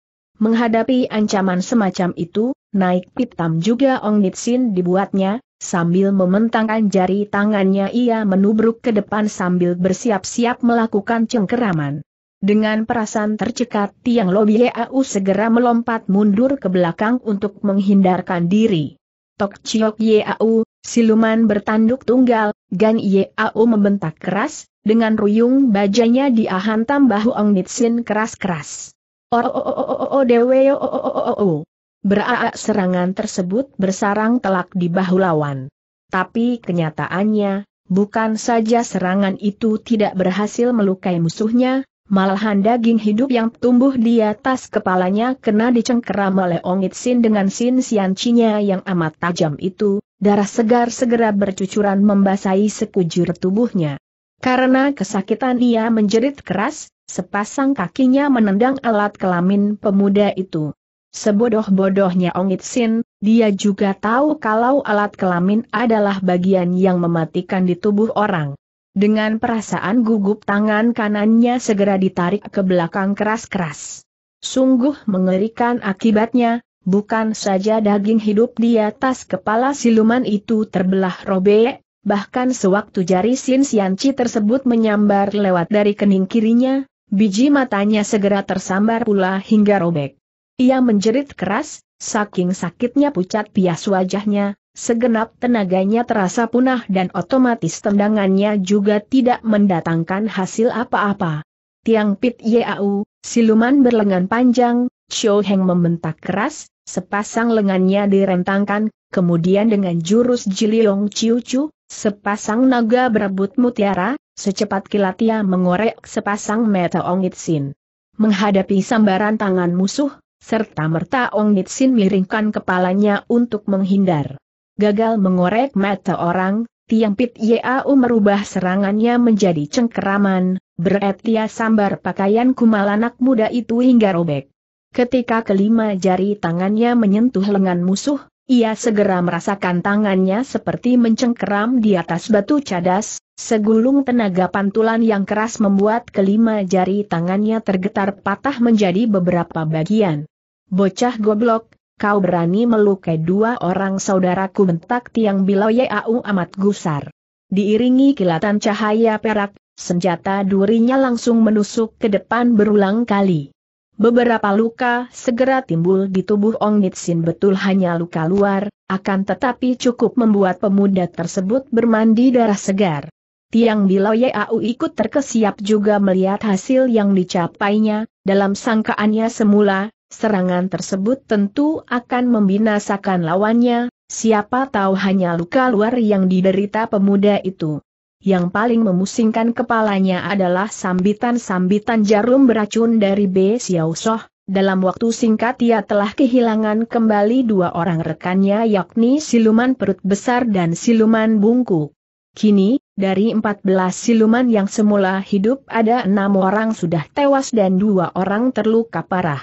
Menghadapi ancaman semacam itu, naik pitam juga Ong Nitsin dibuatnya, sambil mementangkan jari tangannya ia menubruk ke depan sambil bersiap-siap melakukan cengkeraman. Dengan perasaan tercekat Tiang Lobie Au segera melompat mundur ke belakang untuk menghindarkan diri. Tok Chiok Yeau, siluman bertanduk tunggal, Gan Yeau membentak keras, dengan ruyung bajanya dia hantam bahu Ong Nitsin keras-keras. Oh oh oh oh oh, oh dewe oh, oh oh oh oh oh. Beraak serangan tersebut bersarang telak di bahu lawan. Tapi kenyataannya, bukan saja serangan itu tidak berhasil melukai musuhnya, malahan daging hidup yang tumbuh di atas kepalanya kena dicengkeram oleh Ong Sin dengan Sin Siancinya yang amat tajam itu, darah segar segera bercucuran membasahi sekujur tubuhnya. Karena kesakitan ia menjerit keras, sepasang kakinya menendang alat kelamin pemuda itu. Sebodoh-bodohnya Ong Itsin, dia juga tahu kalau alat kelamin adalah bagian yang mematikan di tubuh orang. Dengan perasaan gugup tangan kanannya segera ditarik ke belakang keras-keras. Sungguh mengerikan akibatnya, bukan saja daging hidup di atas kepala siluman itu terbelah robek, bahkan sewaktu jari Sin Xianqi tersebut menyambar lewat dari kening kirinya, biji matanya segera tersambar pula hingga robek. Ia menjerit keras, saking sakitnya pucat pias wajahnya, segenap tenaganya terasa punah dan otomatis tendangannya juga tidak mendatangkan hasil apa-apa. Tiang Pit Yau, siluman berlengan panjang, Xiao Heng membentak keras, sepasang lengannya direntangkan, kemudian dengan jurus Jiliong Chiu Chu, Sepasang naga berebut mutiara, secepat kilat ia mengorek sepasang mata Ongitsin. Menghadapi sambaran tangan musuh, serta merta Ongitsin miringkan kepalanya untuk menghindar. Gagal mengorek mata orang, Tiang Pit Yau merubah serangannya menjadi cengkeraman, beretia sambar pakaian kumal anak muda itu hingga robek. Ketika kelima jari tangannya menyentuh lengan musuh, ia segera merasakan tangannya seperti mencengkeram di atas batu cadas, segulung tenaga pantulan yang keras membuat kelima jari tangannya tergetar patah menjadi beberapa bagian. Bocah goblok, kau berani melukai dua orang saudaraku bentak tiang au amat gusar. Diiringi kilatan cahaya perak, senjata durinya langsung menusuk ke depan berulang kali. Beberapa luka segera timbul di tubuh Ong Nitsin betul hanya luka luar, akan tetapi cukup membuat pemuda tersebut bermandi darah segar. Tiang Bilo Yau ikut terkesiap juga melihat hasil yang dicapainya, dalam sangkaannya semula, serangan tersebut tentu akan membinasakan lawannya, siapa tahu hanya luka luar yang diderita pemuda itu. Yang paling memusingkan kepalanya adalah sambitan-sambitan jarum beracun dari B. Xiao Soh. Dalam waktu singkat ia telah kehilangan kembali dua orang rekannya yakni siluman perut besar dan siluman bungku. Kini, dari 14 siluman yang semula hidup ada enam orang sudah tewas dan dua orang terluka parah.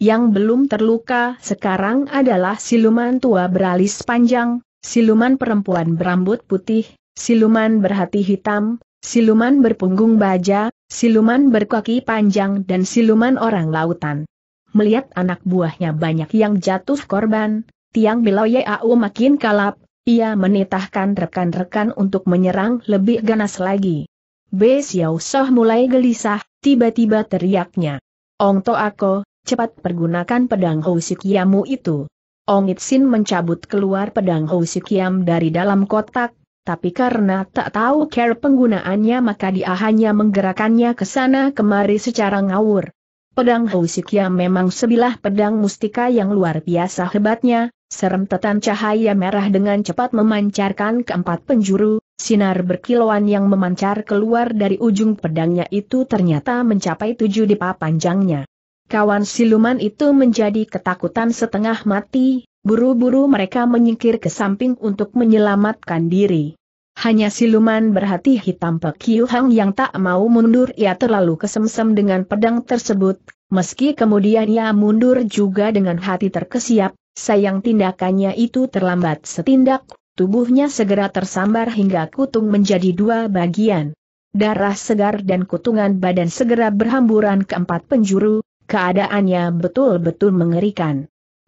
Yang belum terluka sekarang adalah siluman tua beralis panjang, siluman perempuan berambut putih, siluman berhati hitam, siluman berpunggung baja, siluman berkaki panjang dan siluman orang lautan. Melihat anak buahnya banyak yang jatuh korban, Tiang Biloye Au makin kalap, ia menitahkan rekan-rekan untuk menyerang lebih ganas lagi. Be Xiao Soh mulai gelisah, tiba-tiba teriaknya. Ong To Ako, cepat pergunakan pedang Housikiamu itu. Ong Itsin mencabut keluar pedang Housikiam dari dalam kotak, tapi karena tak tahu care penggunaannya maka dia hanya menggerakkannya ke sana kemari secara ngawur. Pedang Housikia memang sebilah pedang mustika yang luar biasa hebatnya, Serem serentetan cahaya merah dengan cepat memancarkan keempat penjuru, sinar berkilauan yang memancar keluar dari ujung pedangnya itu ternyata mencapai tujuh dipa panjangnya. Kawan siluman itu menjadi ketakutan setengah mati, Buru-buru mereka menyingkir ke samping untuk menyelamatkan diri. Hanya siluman berhati hitam Pekiu Hang yang tak mau mundur ia terlalu kesemsem dengan pedang tersebut, meski kemudian ia mundur juga dengan hati terkesiap, sayang tindakannya itu terlambat setindak, tubuhnya segera tersambar hingga kutung menjadi dua bagian. Darah segar dan kutungan badan segera berhamburan ke empat penjuru, keadaannya betul-betul mengerikan.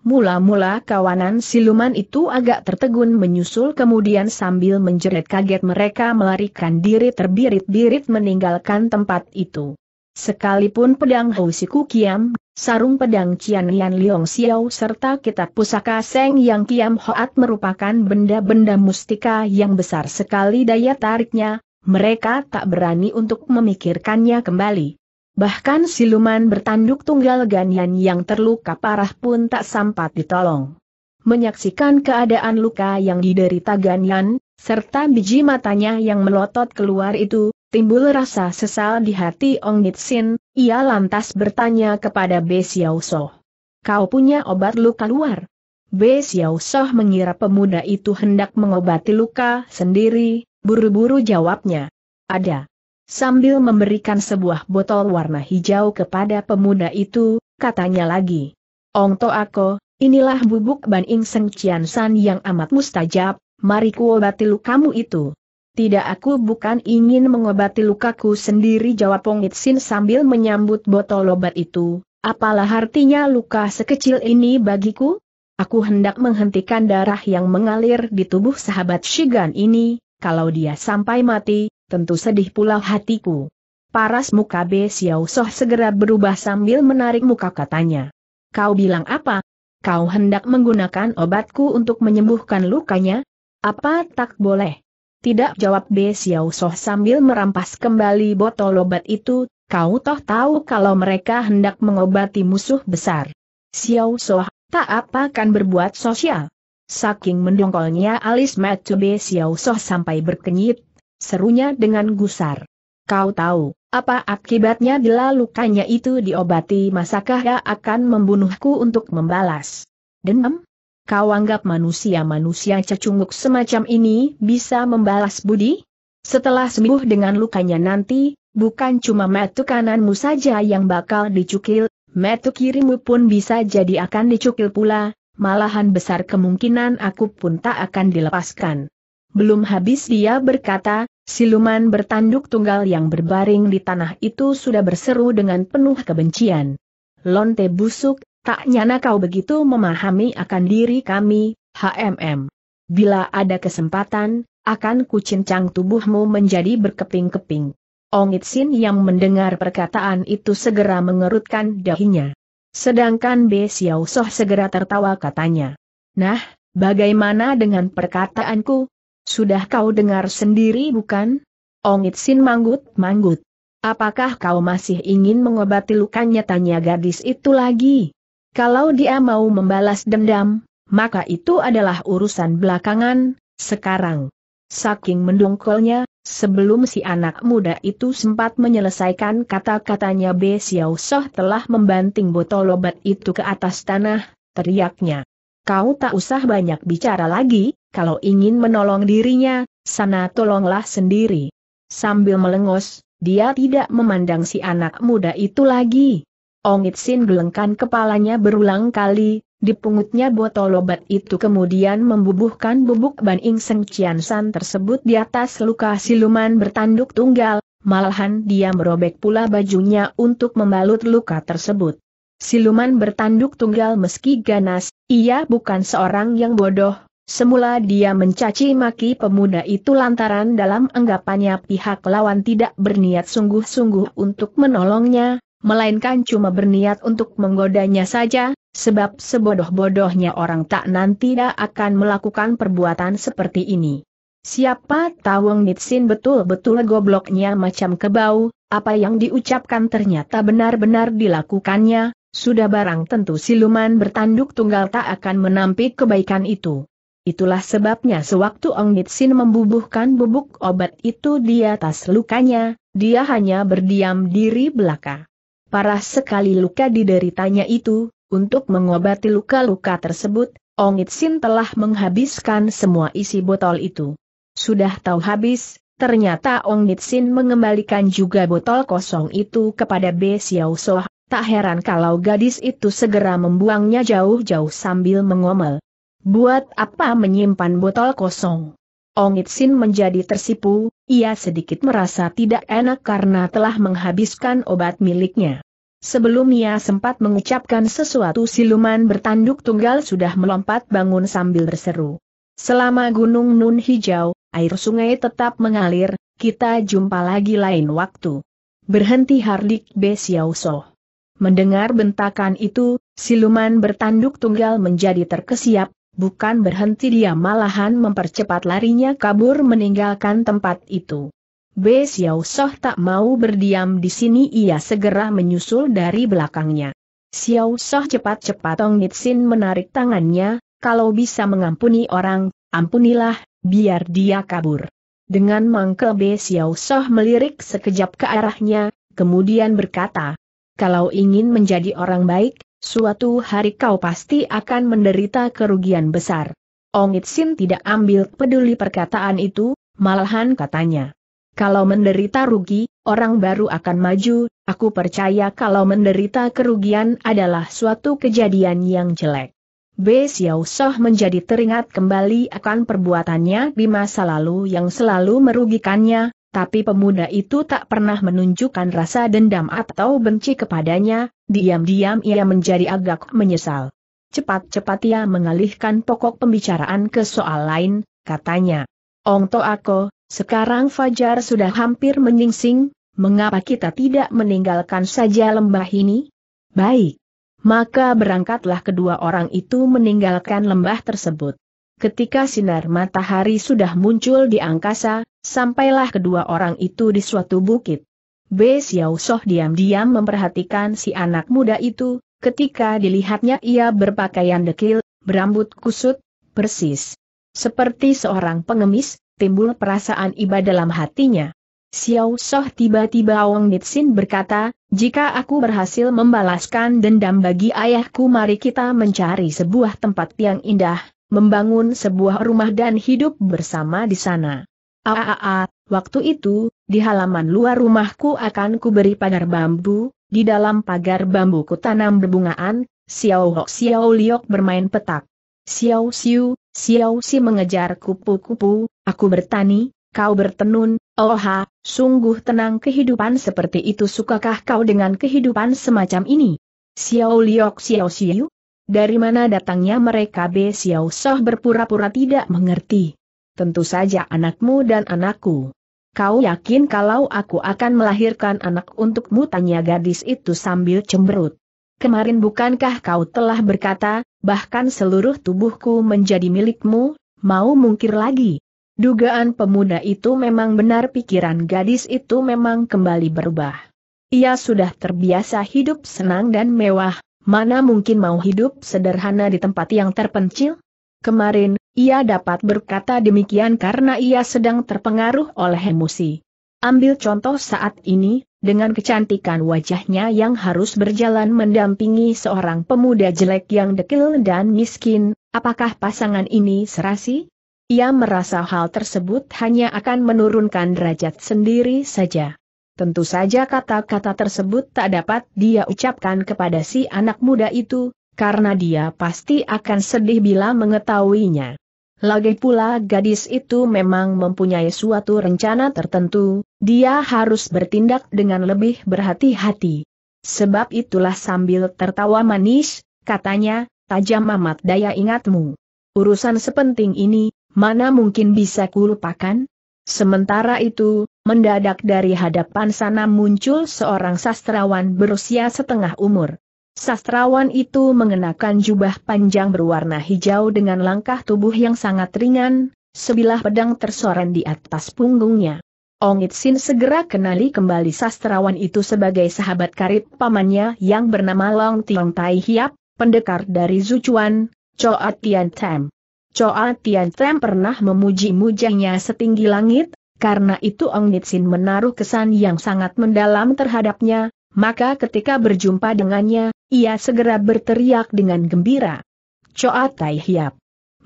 Mula-mula kawanan siluman itu agak tertegun menyusul kemudian sambil menjerit kaget mereka melarikan diri terbirit-birit meninggalkan tempat itu. Sekalipun pedang Hou Siku Kiam, sarung pedang Qian Lian Liong Xiao serta kitab pusaka Seng Yang Kiam Hoat merupakan benda-benda mustika yang besar sekali daya tariknya, mereka tak berani untuk memikirkannya kembali. Bahkan siluman bertanduk tunggal Ganyan yang terluka parah pun tak sempat ditolong. Menyaksikan keadaan luka yang diderita Ganyan, serta biji matanya yang melotot keluar itu, timbul rasa sesal di hati Ong Nitsin, ia lantas bertanya kepada Be Xiao Soh. Kau punya obat luka luar? Be Xiao Soh mengira pemuda itu hendak mengobati luka sendiri, buru-buru jawabnya. Ada. Sambil memberikan sebuah botol warna hijau kepada pemuda itu, katanya lagi. Ong to ako, inilah bubuk Ban Ing Seng Cian San yang amat mustajab, mari kuobati lukamu itu. Tidak aku bukan ingin mengobati lukaku sendiri jawab Pong Itsin sambil menyambut botol obat itu, apalah artinya luka sekecil ini bagiku? Aku hendak menghentikan darah yang mengalir di tubuh sahabat Shigan ini, kalau dia sampai mati, tentu sedih pula hatiku. Paras muka B. Xiao Soh segera berubah sambil menarik muka katanya. Kau bilang apa? Kau hendak menggunakan obatku untuk menyembuhkan lukanya? Apa tak boleh? Tidak jawab B. Xiao Soh sambil merampas kembali botol obat itu, kau toh tahu kalau mereka hendak mengobati musuh besar. Xiao Soh, tak apa kan berbuat sosial. Saking mendongkolnya alis Matsu B. Xiao Soh sampai berkenyit, Serunya dengan gusar. Kau tahu, apa akibatnya bila lukanya itu diobati masakah ia akan membunuhku untuk membalas? Dendam? Kau anggap manusia-manusia cecunguk semacam ini bisa membalas budi? Setelah sembuh dengan lukanya nanti, bukan cuma metu kananmu saja yang bakal dicukil, metu kirimu pun bisa jadi akan dicukil pula, malahan besar kemungkinan aku pun tak akan dilepaskan. Belum habis dia berkata, siluman bertanduk tunggal yang berbaring di tanah itu sudah berseru dengan penuh kebencian. Lonte busuk, tak nyana kau begitu memahami akan diri kami, HMM. Bila ada kesempatan, akan kucincang tubuhmu menjadi berkeping-keping. Ongit Sin yang mendengar perkataan itu segera mengerutkan dahinya. Sedangkan Be Xiao Soh segera tertawa katanya. Nah, bagaimana dengan perkataanku, sudah kau dengar sendiri bukan? Ongit Sin manggut-manggut. Apakah kau masih ingin mengobati lukanya tanya gadis itu lagi? Kalau dia mau membalas dendam, maka itu adalah urusan belakangan, sekarang. Saking mendongkolnya, sebelum si anak muda itu sempat menyelesaikan kata-katanya Be Xiao Soh telah membanting botol obat itu ke atas tanah, teriaknya. Kau tak usah banyak bicara lagi, kalau ingin menolong dirinya, sana tolonglah sendiri. Sambil melengos, dia tidak memandang si anak muda itu lagi. Ong Itsin gelengkan kepalanya berulang kali, dipungutnya botol obat itu kemudian membubuhkan bubuk Ban Ing Seng Cian San tersebut di atas luka siluman bertanduk tunggal, malahan dia merobek pula bajunya untuk membalut luka tersebut. Siluman bertanduk tunggal meski ganas, ia bukan seorang yang bodoh, Semula dia mencaci maki pemuda itu lantaran dalam anggapannya pihak lawan tidak berniat sungguh-sungguh untuk menolongnya, melainkan cuma berniat untuk menggodanya saja, sebab sebodoh-bodohnya orang tak nanti akan melakukan perbuatan seperti ini. Siapa tahu Wang Nitsin betul-betul gobloknya macam kebau, apa yang diucapkan ternyata benar-benar dilakukannya, sudah barang tentu siluman bertanduk tunggal tak akan menampik kebaikan itu. Itulah sebabnya sewaktu Ong Nitsin membubuhkan bubuk obat itu di atas lukanya, dia hanya berdiam diri belaka. Parah sekali luka dideritanya itu, untuk mengobati luka-luka tersebut, Ong Nitsin telah menghabiskan semua isi botol itu. Sudah tahu habis, ternyata Ong Nitsin mengembalikan juga botol kosong itu kepada B. Xiao Soh, tak heran kalau gadis itu segera membuangnya jauh-jauh sambil mengomel. Buat apa menyimpan botol kosong? Ong Itsin menjadi tersipu, ia sedikit merasa tidak enak karena telah menghabiskan obat miliknya. Sebelum ia sempat mengucapkan sesuatu siluman bertanduk tunggal sudah melompat bangun sambil berseru. Selama Gunung Nun hijau, air sungai tetap mengalir, kita jumpa lagi lain waktu. Berhenti Hardik B. So. Mendengar bentakan itu, siluman bertanduk tunggal menjadi terkesiap, Bukan berhenti dia malahan mempercepat larinya kabur meninggalkan tempat itu. B. Xiao Soh tak mau berdiam di sini ia segera menyusul dari belakangnya. Xiao Soh cepat-cepat Tong Nitsin menarik tangannya, kalau bisa mengampuni orang, ampunilah, biar dia kabur. Dengan mangkel B. Xiao Soh melirik sekejap ke arahnya, kemudian berkata, kalau ingin menjadi orang baik, Suatu hari kau pasti akan menderita kerugian besar. Ong Itsin tidak ambil peduli perkataan itu, malahan katanya. Kalau menderita rugi, orang baru akan maju, aku percaya kalau menderita kerugian adalah suatu kejadian yang jelek. B. Xiao Soh menjadi teringat kembali akan perbuatannya di masa lalu yang selalu merugikannya, tapi pemuda itu tak pernah menunjukkan rasa dendam atau benci kepadanya, diam-diam ia menjadi agak menyesal. Cepat-cepat ia mengalihkan pokok pembicaraan ke soal lain, katanya. Ong To Ako, sekarang Fajar sudah hampir menyingsing, mengapa kita tidak meninggalkan saja lembah ini? Baik. Maka berangkatlah kedua orang itu meninggalkan lembah tersebut. Ketika sinar matahari sudah muncul di angkasa, sampailah kedua orang itu di suatu bukit. B. Xiao Soh diam-diam memperhatikan si anak muda itu, ketika dilihatnya ia berpakaian dekil, berambut kusut, persis. Seperti seorang pengemis, timbul perasaan iba dalam hatinya. Xiao Soh tiba-tiba Wang Nitsin berkata, jika aku berhasil membalaskan dendam bagi ayahku mari kita mencari sebuah tempat yang indah, membangun sebuah rumah dan hidup bersama di sana. Aaaa, waktu itu, di halaman luar rumahku akan kuberi pagar bambu, di dalam pagar bambu ku tanam berbungaan. Xiao Hok Xiao Liok bermain petak. Xiao Xiu, Xiao Si mengejar kupu-kupu, aku bertani, kau bertenun, oha, oh sungguh tenang kehidupan seperti itu sukakah kau dengan kehidupan semacam ini? Xiao Liok Xiao Xiu, dari mana datangnya mereka B. Xiao Soh berpura-pura tidak mengerti. Tentu saja anakmu dan anakku. Kau yakin kalau aku akan melahirkan anak untukmu tanya gadis itu sambil cemberut. Kemarin bukankah kau telah berkata, bahkan seluruh tubuhku menjadi milikmu, mau mungkir lagi. Dugaan pemuda itu memang benar pikiran gadis itu memang kembali berubah. Ia sudah terbiasa hidup senang dan mewah, Mana mungkin mau hidup sederhana di tempat yang terpencil? Kemarin, ia dapat berkata demikian karena ia sedang terpengaruh oleh emosi. Ambil contoh saat ini, dengan kecantikan wajahnya yang harus berjalan mendampingi seorang pemuda jelek yang dekil dan miskin, apakah pasangan ini serasi? Ia merasa hal tersebut hanya akan menurunkan derajat sendiri saja. Tentu saja kata-kata tersebut tak dapat dia ucapkan kepada si anak muda itu, karena dia pasti akan sedih bila mengetahuinya. Lagi pula gadis itu memang mempunyai suatu rencana tertentu, dia harus bertindak dengan lebih berhati-hati. Sebab itulah sambil tertawa manis, katanya, tajam amat daya ingatmu. Urusan sepenting ini, mana mungkin bisa kulupakan? Sementara itu, Mendadak dari hadapan sana muncul seorang sastrawan berusia setengah umur. Sastrawan itu mengenakan jubah panjang berwarna hijau dengan langkah tubuh yang sangat ringan, sebilah pedang tersorot di atas punggungnya. Ongit Sin segera kenali kembali sastrawan itu sebagai sahabat karib pamannya yang bernama Long Tiong Tai Hiap, pendekar dari Zucuan, Choa Tian Tem. Choa Tian Tem pernah memuji mujanya setinggi langit, karena itu Ong Nitsin menaruh kesan yang sangat mendalam terhadapnya, maka ketika berjumpa dengannya, ia segera berteriak dengan gembira. Choa Tai Hiap.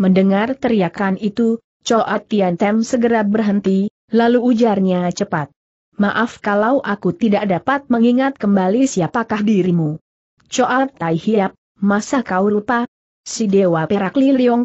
Mendengar teriakan itu, Choa Tian Tem segera berhenti, lalu ujarnya cepat. Maaf kalau aku tidak dapat mengingat kembali siapakah dirimu. Choa Tai Hiap, masa kau lupa? Si Dewa Perak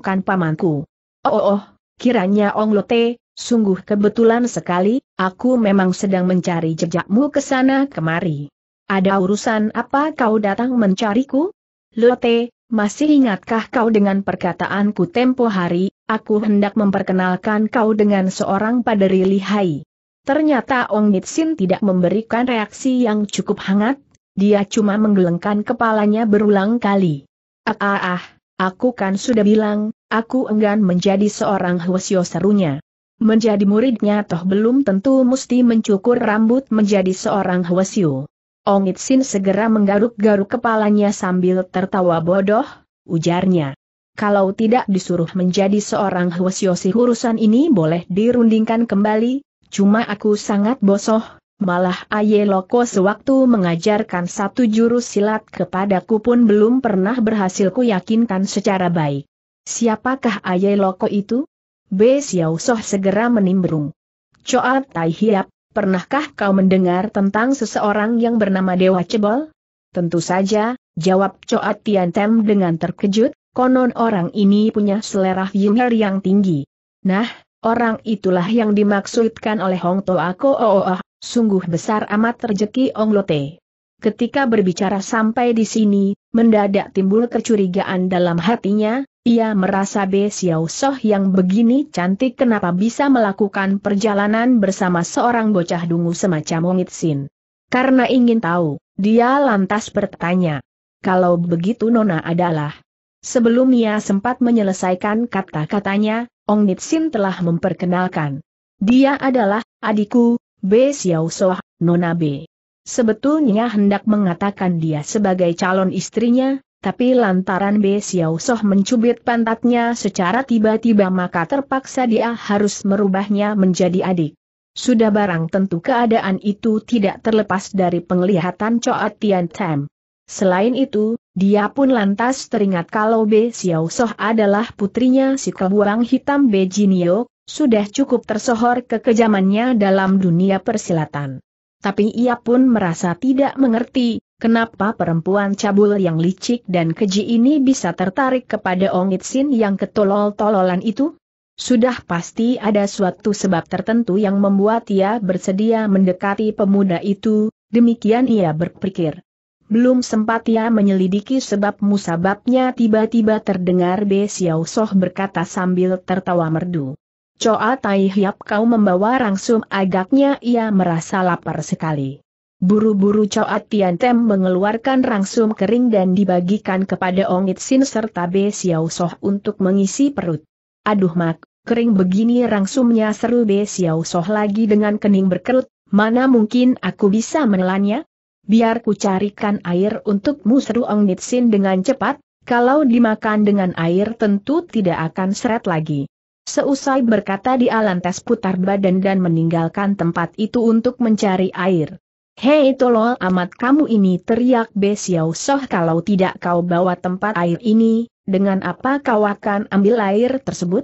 kan pamanku. Oh, oh, oh kiranya Ong Lote, Sungguh kebetulan sekali, aku memang sedang mencari jejakmu ke sana kemari. Ada urusan apa kau datang mencariku? Lote, masih ingatkah kau dengan perkataanku tempo hari, aku hendak memperkenalkan kau dengan seorang paderi lihai. Ternyata Ong Nitsin tidak memberikan reaksi yang cukup hangat, dia cuma menggelengkan kepalanya berulang kali. Ah ah ah, aku kan sudah bilang, aku enggan menjadi seorang hwasyo serunya. Menjadi muridnya toh belum tentu mesti mencukur rambut menjadi seorang Hwasyu. Ong Itsin segera menggaruk-garuk kepalanya sambil tertawa bodoh, ujarnya. Kalau tidak disuruh menjadi seorang Hwasyu si urusan ini boleh dirundingkan kembali, cuma aku sangat bosoh, malah Aye Loko sewaktu mengajarkan satu jurus silat kepadaku pun belum pernah berhasil kuyakinkan secara baik. Siapakah Aye Loko itu? B. Xiao Soh segera menimbrung. Coat Tai Hiap, pernahkah kau mendengar tentang seseorang yang bernama Dewa Cebol? Tentu saja, jawab Coat Tian Tem dengan terkejut, konon orang ini punya selera humor yang tinggi. Nah, orang itulah yang dimaksudkan oleh Hong Toa Ko Oh, oh, oh sungguh besar amat rejeki Ong Lote. Ketika berbicara sampai di sini, mendadak timbul kecurigaan dalam hatinya, ia merasa Be Xiao Soh yang begini cantik kenapa bisa melakukan perjalanan bersama seorang bocah dungu semacam Wong Itsin. Karena ingin tahu, dia lantas bertanya. Kalau begitu Nona adalah. Sebelum ia sempat menyelesaikan kata-katanya, Ong Nitsin telah memperkenalkan. Dia adalah adikku, B. Xiao Soh, Nona B. Sebetulnya hendak mengatakan dia sebagai calon istrinya, tapi lantaran Be Xiao Soh mencubit pantatnya secara tiba-tiba maka terpaksa dia harus merubahnya menjadi adik. Sudah barang tentu keadaan itu tidak terlepas dari penglihatan Coat Tian Tam. Selain itu, dia pun lantas teringat kalau Be Xiao Soh adalah putrinya si kebuang hitam Be Jinio, sudah cukup tersohor kekejamannya dalam dunia persilatan. Tapi ia pun merasa tidak mengerti, Kenapa perempuan cabul yang licik dan keji ini bisa tertarik kepada Ong Itsin yang ketolol-tololan itu? Sudah pasti ada suatu sebab tertentu yang membuat ia bersedia mendekati pemuda itu, demikian ia berpikir. Belum sempat ia menyelidiki sebab musababnya tiba-tiba terdengar Be Xiao Soh berkata sambil tertawa merdu. Coa Tai Hiap kau membawa rangsum agaknya ia merasa lapar sekali. Buru-buru Coat Tian Tem mengeluarkan rangsum kering dan dibagikan kepada Ong It Sin serta Be Xiao Soh untuk mengisi perut. Aduh mak, kering begini rangsumnya seru Be Xiao Soh lagi dengan kening berkerut, mana mungkin aku bisa menelannya? Biar ku carikan air untukmu seru Ong It Sin dengan cepat, kalau dimakan dengan air tentu tidak akan seret lagi. Seusai berkata di lantas putar badan dan meninggalkan tempat itu untuk mencari air. Hei tolol amat kamu ini teriak Besiau Soh kalau tidak kau bawa tempat air ini, dengan apa kau akan ambil air tersebut?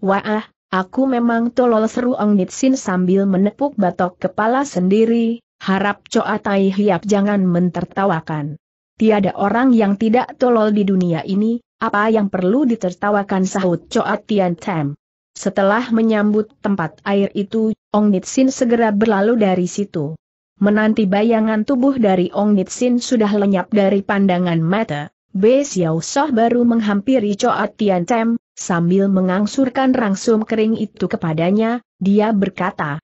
Wah, aku memang tolol seru Ong Nitsin sambil menepuk batok kepala sendiri, harap Coa Tai Hiap jangan mentertawakan. Tiada orang yang tidak tolol di dunia ini, apa yang perlu ditertawakan sahut Coa Tian Tam. Setelah menyambut tempat air itu, Ong Nitsin segera berlalu dari situ. Menanti bayangan tubuh dari Ong Nitsin sudah lenyap dari pandangan mata, Be Xiao Soh baru menghampiri Choa Tian Tem, sambil mengangsurkan rangsum kering itu kepadanya, dia berkata,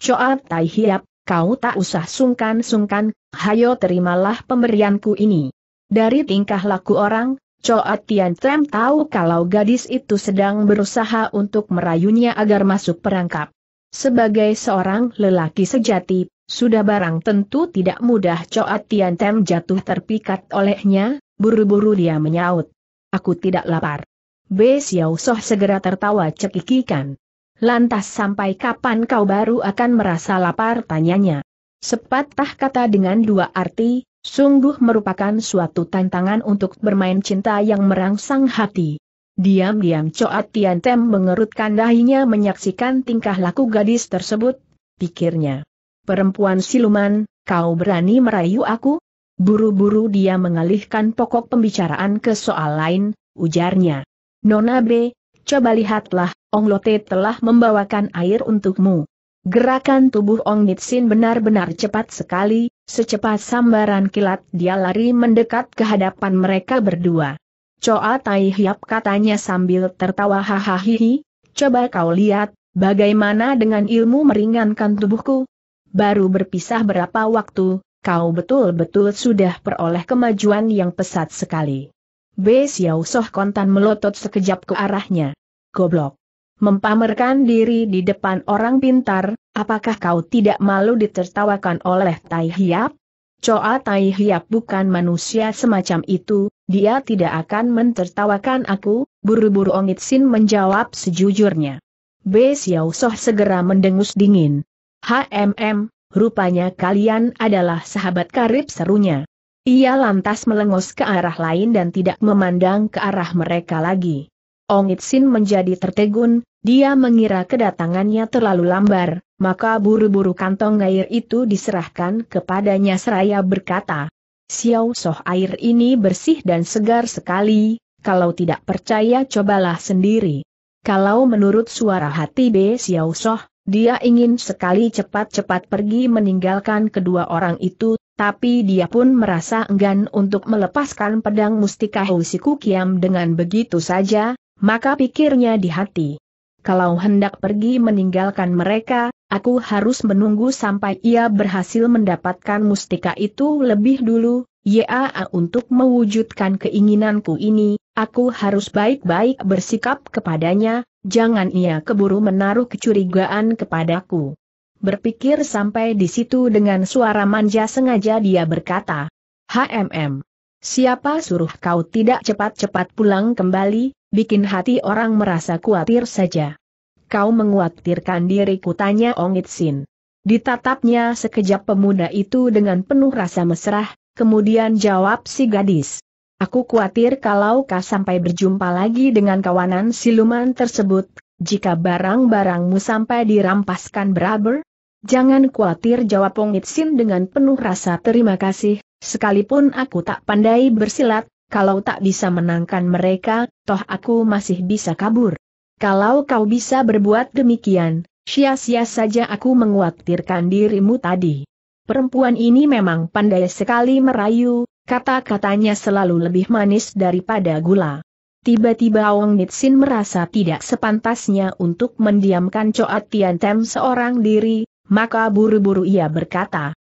Choa Tai Hiap, kau tak usah sungkan-sungkan, hayo terimalah pemberianku ini. Dari tingkah laku orang, Choa Tian Tem tahu kalau gadis itu sedang berusaha untuk merayunya agar masuk perangkap. Sebagai seorang lelaki sejati, sudah barang tentu tidak mudah Coat Tian Tem jatuh terpikat olehnya, buru-buru dia menyaut. Aku tidak lapar. B. Xiao Soh segera tertawa cekikikan. Lantas sampai kapan kau baru akan merasa lapar tanyanya. Sepatah kata dengan dua arti, sungguh merupakan suatu tantangan untuk bermain cinta yang merangsang hati. Diam-diam Coat Tian Tem mengerutkan dahinya menyaksikan tingkah laku gadis tersebut, pikirnya. Perempuan siluman, kau berani merayu aku? Buru-buru dia mengalihkan pokok pembicaraan ke soal lain, ujarnya. Nona B, coba lihatlah, Ong Lote telah membawakan air untukmu. Gerakan tubuh Ong Nitsin benar-benar cepat sekali, secepat sambaran kilat dia lari mendekat ke hadapan mereka berdua. Coa Tai Hiap katanya sambil tertawa hahaha, coba kau lihat, bagaimana dengan ilmu meringankan tubuhku, baru berpisah berapa waktu, kau betul-betul sudah peroleh kemajuan yang pesat sekali. B. Xiao Soh kontan melotot sekejap ke arahnya. Goblok. Mempamerkan diri di depan orang pintar, apakah kau tidak malu ditertawakan oleh Tai Hiap? Coa Tai Hiap bukan manusia semacam itu, dia tidak akan mentertawakan aku, buru-buru Ongit Sin menjawab sejujurnya. B. Xiao Soh segera mendengus dingin. HMM, rupanya kalian adalah sahabat karib serunya. Ia lantas melengos ke arah lain dan tidak memandang ke arah mereka lagi. Ong Itsin menjadi tertegun, dia mengira kedatangannya terlalu lambar, maka buru-buru kantong air itu diserahkan kepadanya seraya berkata, Xiao Soh air ini bersih dan segar sekali, kalau tidak percaya cobalah sendiri. Kalau menurut suara hati B Xiao Soh, dia ingin sekali cepat-cepat pergi meninggalkan kedua orang itu, tapi dia pun merasa enggan untuk melepaskan pedang mustika Housiku Kiam dengan begitu saja, maka pikirnya di hati. Kalau hendak pergi meninggalkan mereka, aku harus menunggu sampai ia berhasil mendapatkan mustika itu lebih dulu, Yaa untuk mewujudkan keinginanku ini, aku harus baik-baik bersikap kepadanya, jangan ia keburu menaruh kecurigaan kepadaku. Berpikir sampai di situ dengan suara manja sengaja dia berkata, HMM, siapa suruh kau tidak cepat-cepat pulang kembali, bikin hati orang merasa khawatir saja. Kau menguatirkan diri kutanya, Ongit Sin. Ditatapnya sekejap pemuda itu dengan penuh rasa mesra, kemudian jawab si gadis. Aku khawatir kalau kau sampai berjumpa lagi dengan kawanan siluman tersebut, jika barang-barangmu sampai dirampaskan beraber? Jangan khawatir jawab Wong Itsin dengan penuh rasa terima kasih, sekalipun aku tak pandai bersilat, kalau tak bisa menangkan mereka, toh aku masih bisa kabur. Kalau kau bisa berbuat demikian, sia-sia saja aku menguatirkan dirimu tadi. Perempuan ini memang pandai sekali merayu, kata-katanya selalu lebih manis daripada gula. Tiba-tiba Wang Nitsin merasa tidak sepantasnya untuk mendiamkan Coat tem seorang diri, maka buru-buru ia berkata,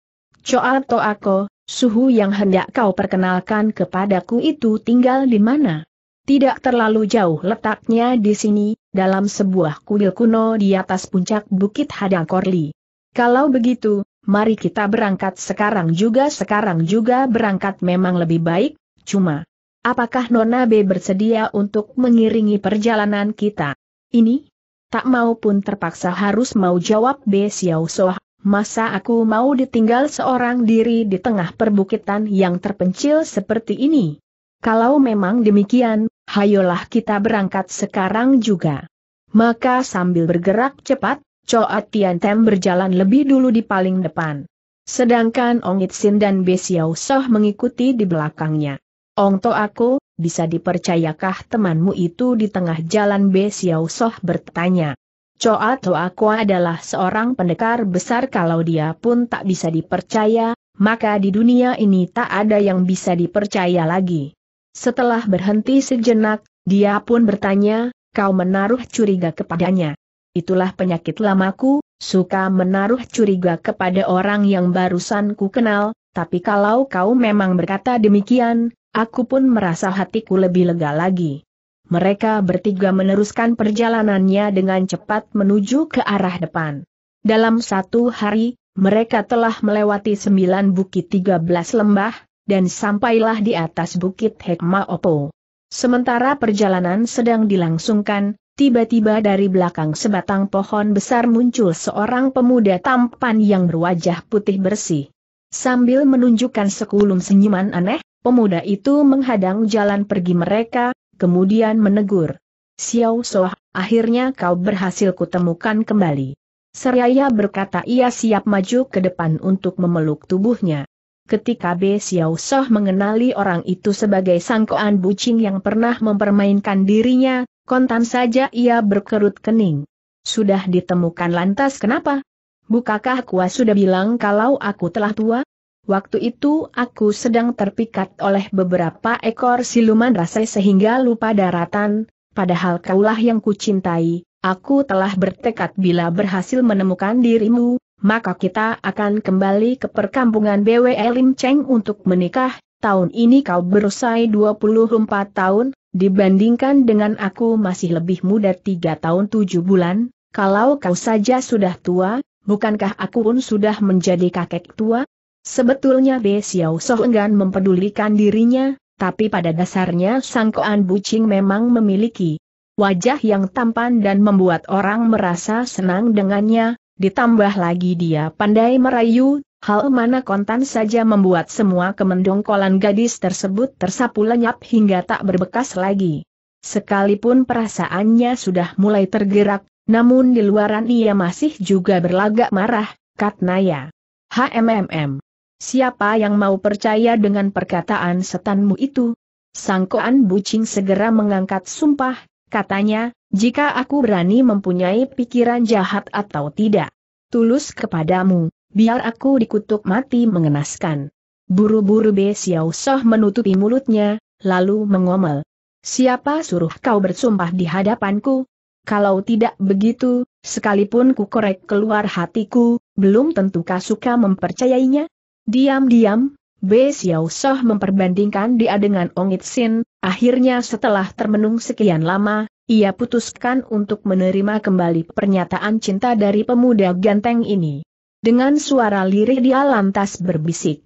Coat Toako, suhu yang hendak kau perkenalkan kepadaku itu tinggal di mana? Tidak terlalu jauh letaknya di sini, dalam sebuah kuil kuno di atas puncak Bukit Hadang Korli. Kalau begitu, mari kita berangkat sekarang juga sekarang juga berangkat memang lebih baik, cuma. Apakah Nona B bersedia untuk mengiringi perjalanan kita? Ini? Tak mau pun terpaksa harus mau jawab B Xiao Soh, masa aku mau ditinggal seorang diri di tengah perbukitan yang terpencil seperti ini? Kalau memang demikian, hayolah kita berangkat sekarang juga. Maka sambil bergerak cepat, Choa Tian Tem berjalan lebih dulu di paling depan. Sedangkan Ong Sin dan Be Xiao Soh mengikuti di belakangnya. Ong To Aku, bisa dipercayakah temanmu itu di tengah jalan Be Xiao Soh bertanya. Choa To Aku adalah seorang pendekar besar kalau dia pun tak bisa dipercaya, maka di dunia ini tak ada yang bisa dipercaya lagi. Setelah berhenti sejenak, dia pun bertanya, kau menaruh curiga kepadanya itulah penyakit lamaku, suka menaruh curiga kepada orang yang barusan ku kenal, tapi kalau kau memang berkata demikian, aku pun merasa hatiku lebih lega lagi. Mereka bertiga meneruskan perjalanannya dengan cepat menuju ke arah depan. Dalam satu hari, mereka telah melewati sembilan bukit tiga belas lembah, dan sampailah di atas bukit Hekma Opo. Sementara perjalanan sedang dilangsungkan, Tiba-tiba dari belakang sebatang pohon besar muncul seorang pemuda tampan yang berwajah putih bersih. Sambil menunjukkan sekulum senyuman aneh, pemuda itu menghadang jalan pergi mereka, kemudian menegur. Xiao Soh, akhirnya kau berhasil kutemukan kembali. Seraya berkata ia siap maju ke depan untuk memeluk tubuhnya. Ketika B. Xiao Soh mengenali orang itu sebagai sangkoan bucing yang pernah mempermainkan dirinya, Kontan saja ia berkerut kening. Sudah ditemukan lantas kenapa? Bukakah kuah sudah bilang kalau aku telah tua? Waktu itu aku sedang terpikat oleh beberapa ekor siluman rasa sehingga lupa daratan, padahal kaulah yang kucintai, aku telah bertekad bila berhasil menemukan dirimu, maka kita akan kembali ke perkampungan BW Lim Cheng untuk menikah, tahun ini kau berusai 24 tahun, Dibandingkan dengan aku masih lebih muda tiga tahun tujuh bulan, kalau kau saja sudah tua, bukankah aku pun sudah menjadi kakek tua? Sebetulnya Be Xiao Soh enggan mempedulikan dirinya, tapi pada dasarnya sang sangkoan bucing memang memiliki wajah yang tampan dan membuat orang merasa senang dengannya, ditambah lagi dia pandai merayu, Hal mana kontan saja membuat semua kemendongkolan gadis tersebut tersapu lenyap hingga tak berbekas lagi. Sekalipun perasaannya sudah mulai tergerak, namun di luaran ia masih juga berlagak marah, Kat Naya. HMMM. Siapa yang mau percaya dengan perkataan setanmu itu? Sangkoan Bucing segera mengangkat sumpah, katanya, jika aku berani mempunyai pikiran jahat atau tidak. Tulus kepadamu, Biar aku dikutuk mati mengenaskan. Buru-buru Be Xiao Soh menutupi mulutnya, lalu mengomel. Siapa suruh kau bersumpah di hadapanku? Kalau tidak begitu, sekalipun ku korek keluar hatiku, belum tentu kau suka mempercayainya? Diam-diam, Be Xiao Soh memperbandingkan dia dengan Ong It Sin, akhirnya setelah termenung sekian lama, ia putuskan untuk menerima kembali pernyataan cinta dari pemuda ganteng ini. Dengan suara lirih dia lantas berbisik.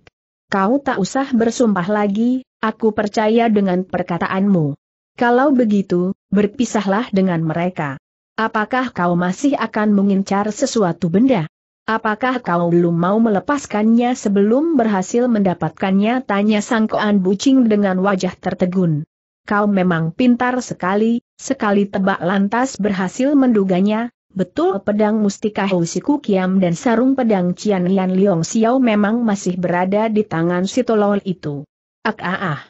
Kau tak usah bersumpah lagi, aku percaya dengan perkataanmu. Kalau begitu, berpisahlah dengan mereka. Apakah kau masih akan mengincar sesuatu benda? Apakah kau belum mau melepaskannya sebelum berhasil mendapatkannya? Tanya sangkoan bucing dengan wajah tertegun. Kau memang pintar sekali, sekali tebak lantas berhasil menduganya, Betul pedang mustika Husiku Kiam dan sarung pedang Cian Lian Liong Xiao memang masih berada di tangan si tolol itu. Ak ah ah.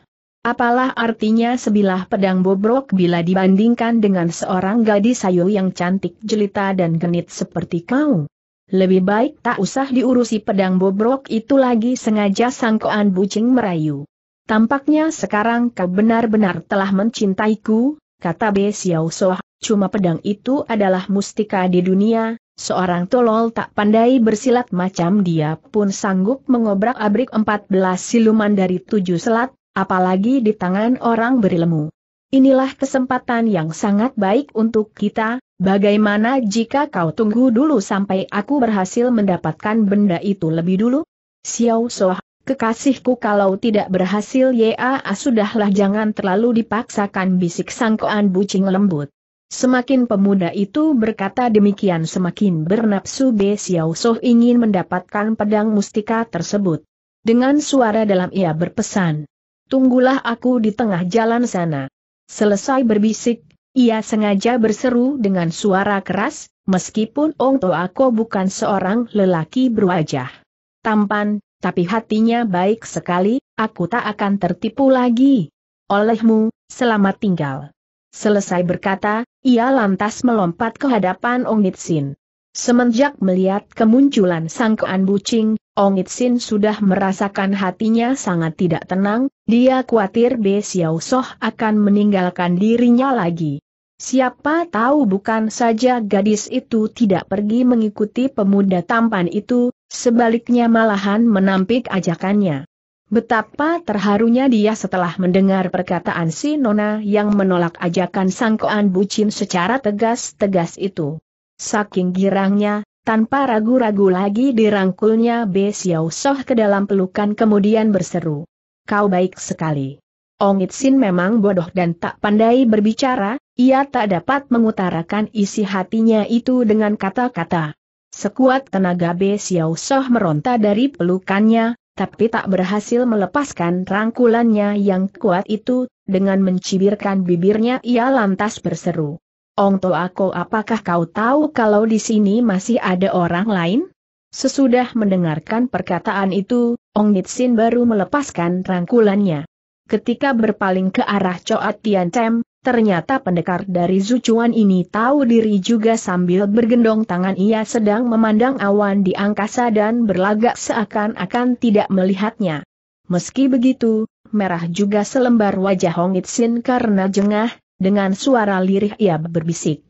Apalah artinya sebilah pedang bobrok bila dibandingkan dengan seorang gadis sayu yang cantik jelita dan genit seperti kau. Lebih baik tak usah diurusi pedang bobrok itu lagi sengaja sangkoan bucing merayu. Tampaknya sekarang kau benar-benar telah mencintaiku, kata Be Xiao Soh Cuma pedang itu adalah mustika di dunia, seorang tolol tak pandai bersilat macam dia pun sanggup mengobrak-abrik 14 siluman dari tujuh selat, apalagi di tangan orang berilmu. Inilah kesempatan yang sangat baik untuk kita, bagaimana jika kau tunggu dulu sampai aku berhasil mendapatkan benda itu lebih dulu? Xiao Soh Kekasihku kalau tidak berhasil ya ah, sudahlah jangan terlalu dipaksakan bisik sangkoan bucing lembut. Semakin pemuda itu berkata demikian semakin bernapsu Be Xiao Soh ingin mendapatkan pedang mustika tersebut. Dengan suara dalam ia berpesan. Tunggulah aku di tengah jalan sana. Selesai berbisik, ia sengaja berseru dengan suara keras, meskipun Ong Toako bukan seorang lelaki berwajah tampan, tapi hatinya baik sekali, aku tak akan tertipu lagi. Olehmu, selamat tinggal. Selesai berkata, ia lantas melompat ke hadapan Ong Nitsin. Semenjak melihat kemunculan sang Kean Bucing, Ong Itsin sudah merasakan hatinya sangat tidak tenang, dia khawatir Be Xiao Soh akan meninggalkan dirinya lagi. Siapa tahu bukan saja gadis itu tidak pergi mengikuti pemuda tampan itu, sebaliknya malahan menampik ajakannya. Betapa terharunya dia setelah mendengar perkataan si Nona yang menolak ajakan sangkoan bucin secara tegas-tegas itu. Saking girangnya, tanpa ragu-ragu lagi dirangkulnya Be Xiao Soh ke dalam pelukan kemudian berseru. Kau baik sekali. Ong Itsin memang bodoh dan tak pandai berbicara, ia tak dapat mengutarakan isi hatinya itu dengan kata-kata. Sekuat tenaga Be Xiao Soh meronta dari pelukannya, tapi tak berhasil melepaskan rangkulannya yang kuat itu, dengan mencibirkan bibirnya ia lantas berseru. Ong To aku apakah kau tahu kalau di sini masih ada orang lain? Sesudah mendengarkan perkataan itu, Ong Nitsin baru melepaskan rangkulannya. Ketika berpaling ke arah coat Tian Tem, Ternyata pendekar dari Zucuan ini tahu diri juga sambil bergendong tangan ia sedang memandang awan di angkasa dan berlagak seakan-akan tidak melihatnya. Meski begitu, merah juga selembar wajah Hong Itsin karena jengah, dengan suara lirih ia berbisik.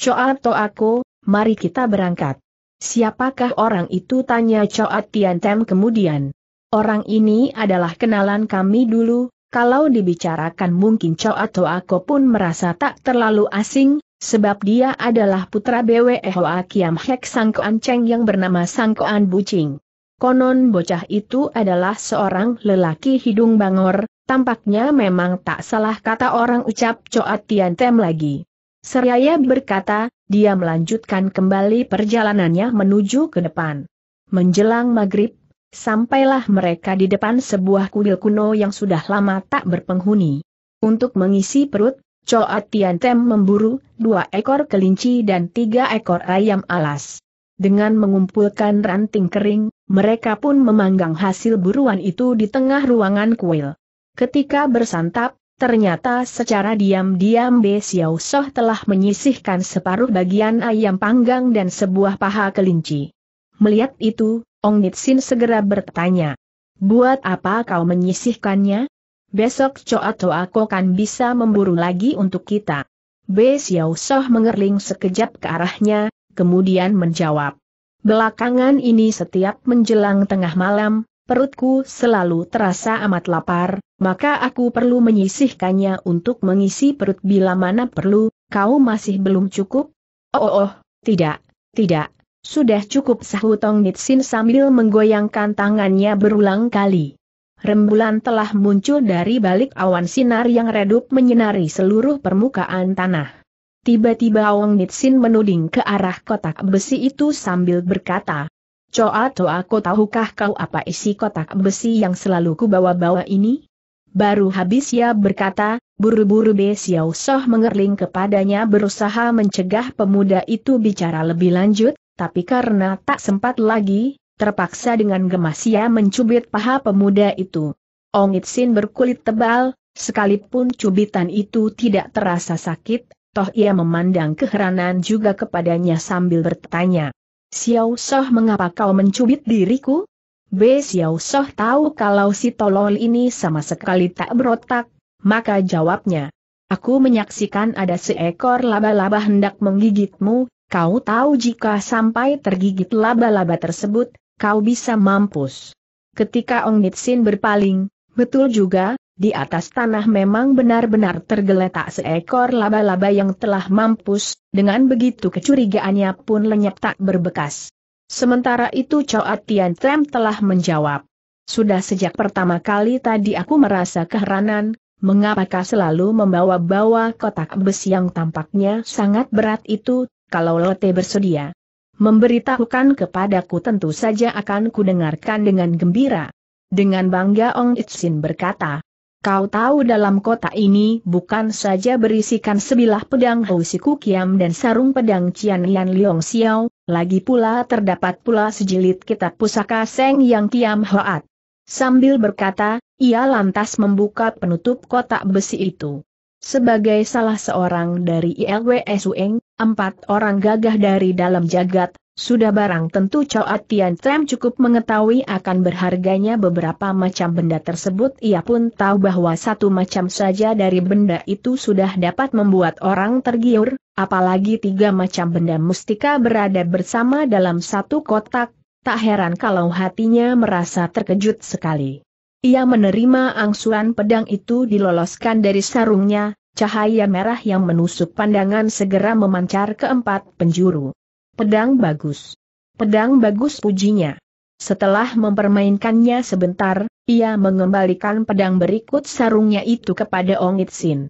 Coa to aku, mari kita berangkat. Siapakah orang itu tanya Coa Tian Tem kemudian. Orang ini adalah kenalan kami dulu, kalau dibicarakan mungkin Cho atau aku pun merasa tak terlalu asing, sebab dia adalah putra BWE Hoa Kiam Hek Sangkoan Cheng yang bernama Sangkoan Bucing. Konon bocah itu adalah seorang lelaki hidung bangor, tampaknya memang tak salah kata orang ucap Coat Tem lagi. Seraya berkata, dia melanjutkan kembali perjalanannya menuju ke depan. Menjelang maghrib, Sampailah mereka di depan sebuah kuil kuno yang sudah lama tak berpenghuni. Untuk mengisi perut, Choa Tiantem memburu dua ekor kelinci dan tiga ekor ayam alas. Dengan mengumpulkan ranting kering, mereka pun memanggang hasil buruan itu di tengah ruangan kuil. Ketika bersantap, ternyata secara diam-diam Be Xiao Soh telah menyisihkan separuh bagian ayam panggang dan sebuah paha kelinci. Melihat itu, Ong Nitsin segera bertanya. Buat apa kau menyisihkannya? Besok Cho atau aku kan bisa memburu lagi untuk kita. B. Xiao Soh mengerling sekejap ke arahnya, kemudian menjawab. Belakangan ini setiap menjelang tengah malam, perutku selalu terasa amat lapar, maka aku perlu menyisihkannya untuk mengisi perut bila mana perlu, kau masih belum cukup? Oh, oh, oh tidak, tidak, sudah cukup sahutong Tong Nitsin sambil menggoyangkan tangannya berulang kali. Rembulan telah muncul dari balik awan sinar yang redup menyinari seluruh permukaan tanah. Tiba-tiba awang Nitsin menuding ke arah kotak besi itu sambil berkata, Coa Toa kau tahukah kau apa isi kotak besi yang selalu kubawa-bawa ini? Baru habis ia berkata, buru-buru Be Xiao Soh mengerling kepadanya berusaha mencegah pemuda itu bicara lebih lanjut, tapi karena tak sempat lagi, terpaksa dengan gemas ia mencubit paha pemuda itu. Ong Itsin berkulit tebal, sekalipun cubitan itu tidak terasa sakit, toh ia memandang keheranan juga kepadanya sambil bertanya. Xiao Soh mengapa kau mencubit diriku? B. Xiao Soh tahu kalau si tolol ini sama sekali tak berotak, maka jawabnya. Aku menyaksikan ada seekor laba-laba hendak menggigitmu, Kau tahu jika sampai tergigit laba-laba tersebut, kau bisa mampus. Ketika Ong Nitsin berpaling, betul juga, di atas tanah memang benar-benar tergeletak seekor laba-laba yang telah mampus, dengan begitu kecurigaannya pun lenyap tak berbekas. Sementara itu Choa Tian Tem telah menjawab. Sudah sejak pertama kali tadi aku merasa keheranan, mengapakah selalu membawa-bawa kotak besi yang tampaknya sangat berat itu, kalau Lote bersedia. Memberitahukan kepadaku tentu saja akan kudengarkan dengan gembira. Dengan bangga Ong Itsin berkata, Kau tahu dalam kota ini bukan saja berisikan sebilah pedang Housiku Kiam dan sarung pedang Cian Lian Liong Xiao, lagi pula terdapat pula sejilid kitab pusaka Seng Yang Kiam Hoat. Sambil berkata, ia lantas membuka penutup kotak besi itu. Sebagai salah seorang dari ILWS Ueng, empat orang gagah dari dalam jagat, sudah barang tentu Choa Tian Tram cukup mengetahui akan berharganya beberapa macam benda tersebut. Ia pun tahu bahwa satu macam saja dari benda itu sudah dapat membuat orang tergiur, apalagi tiga macam benda mustika berada bersama dalam satu kotak, tak heran kalau hatinya merasa terkejut sekali. Ia menerima angsuran pedang itu diloloskan dari sarungnya, cahaya merah yang menusuk pandangan segera memancar ke empat penjuru. Pedang bagus. Pedang bagus pujinya. Setelah mempermainkannya sebentar, ia mengembalikan pedang berikut sarungnya itu kepada Ong Itsin.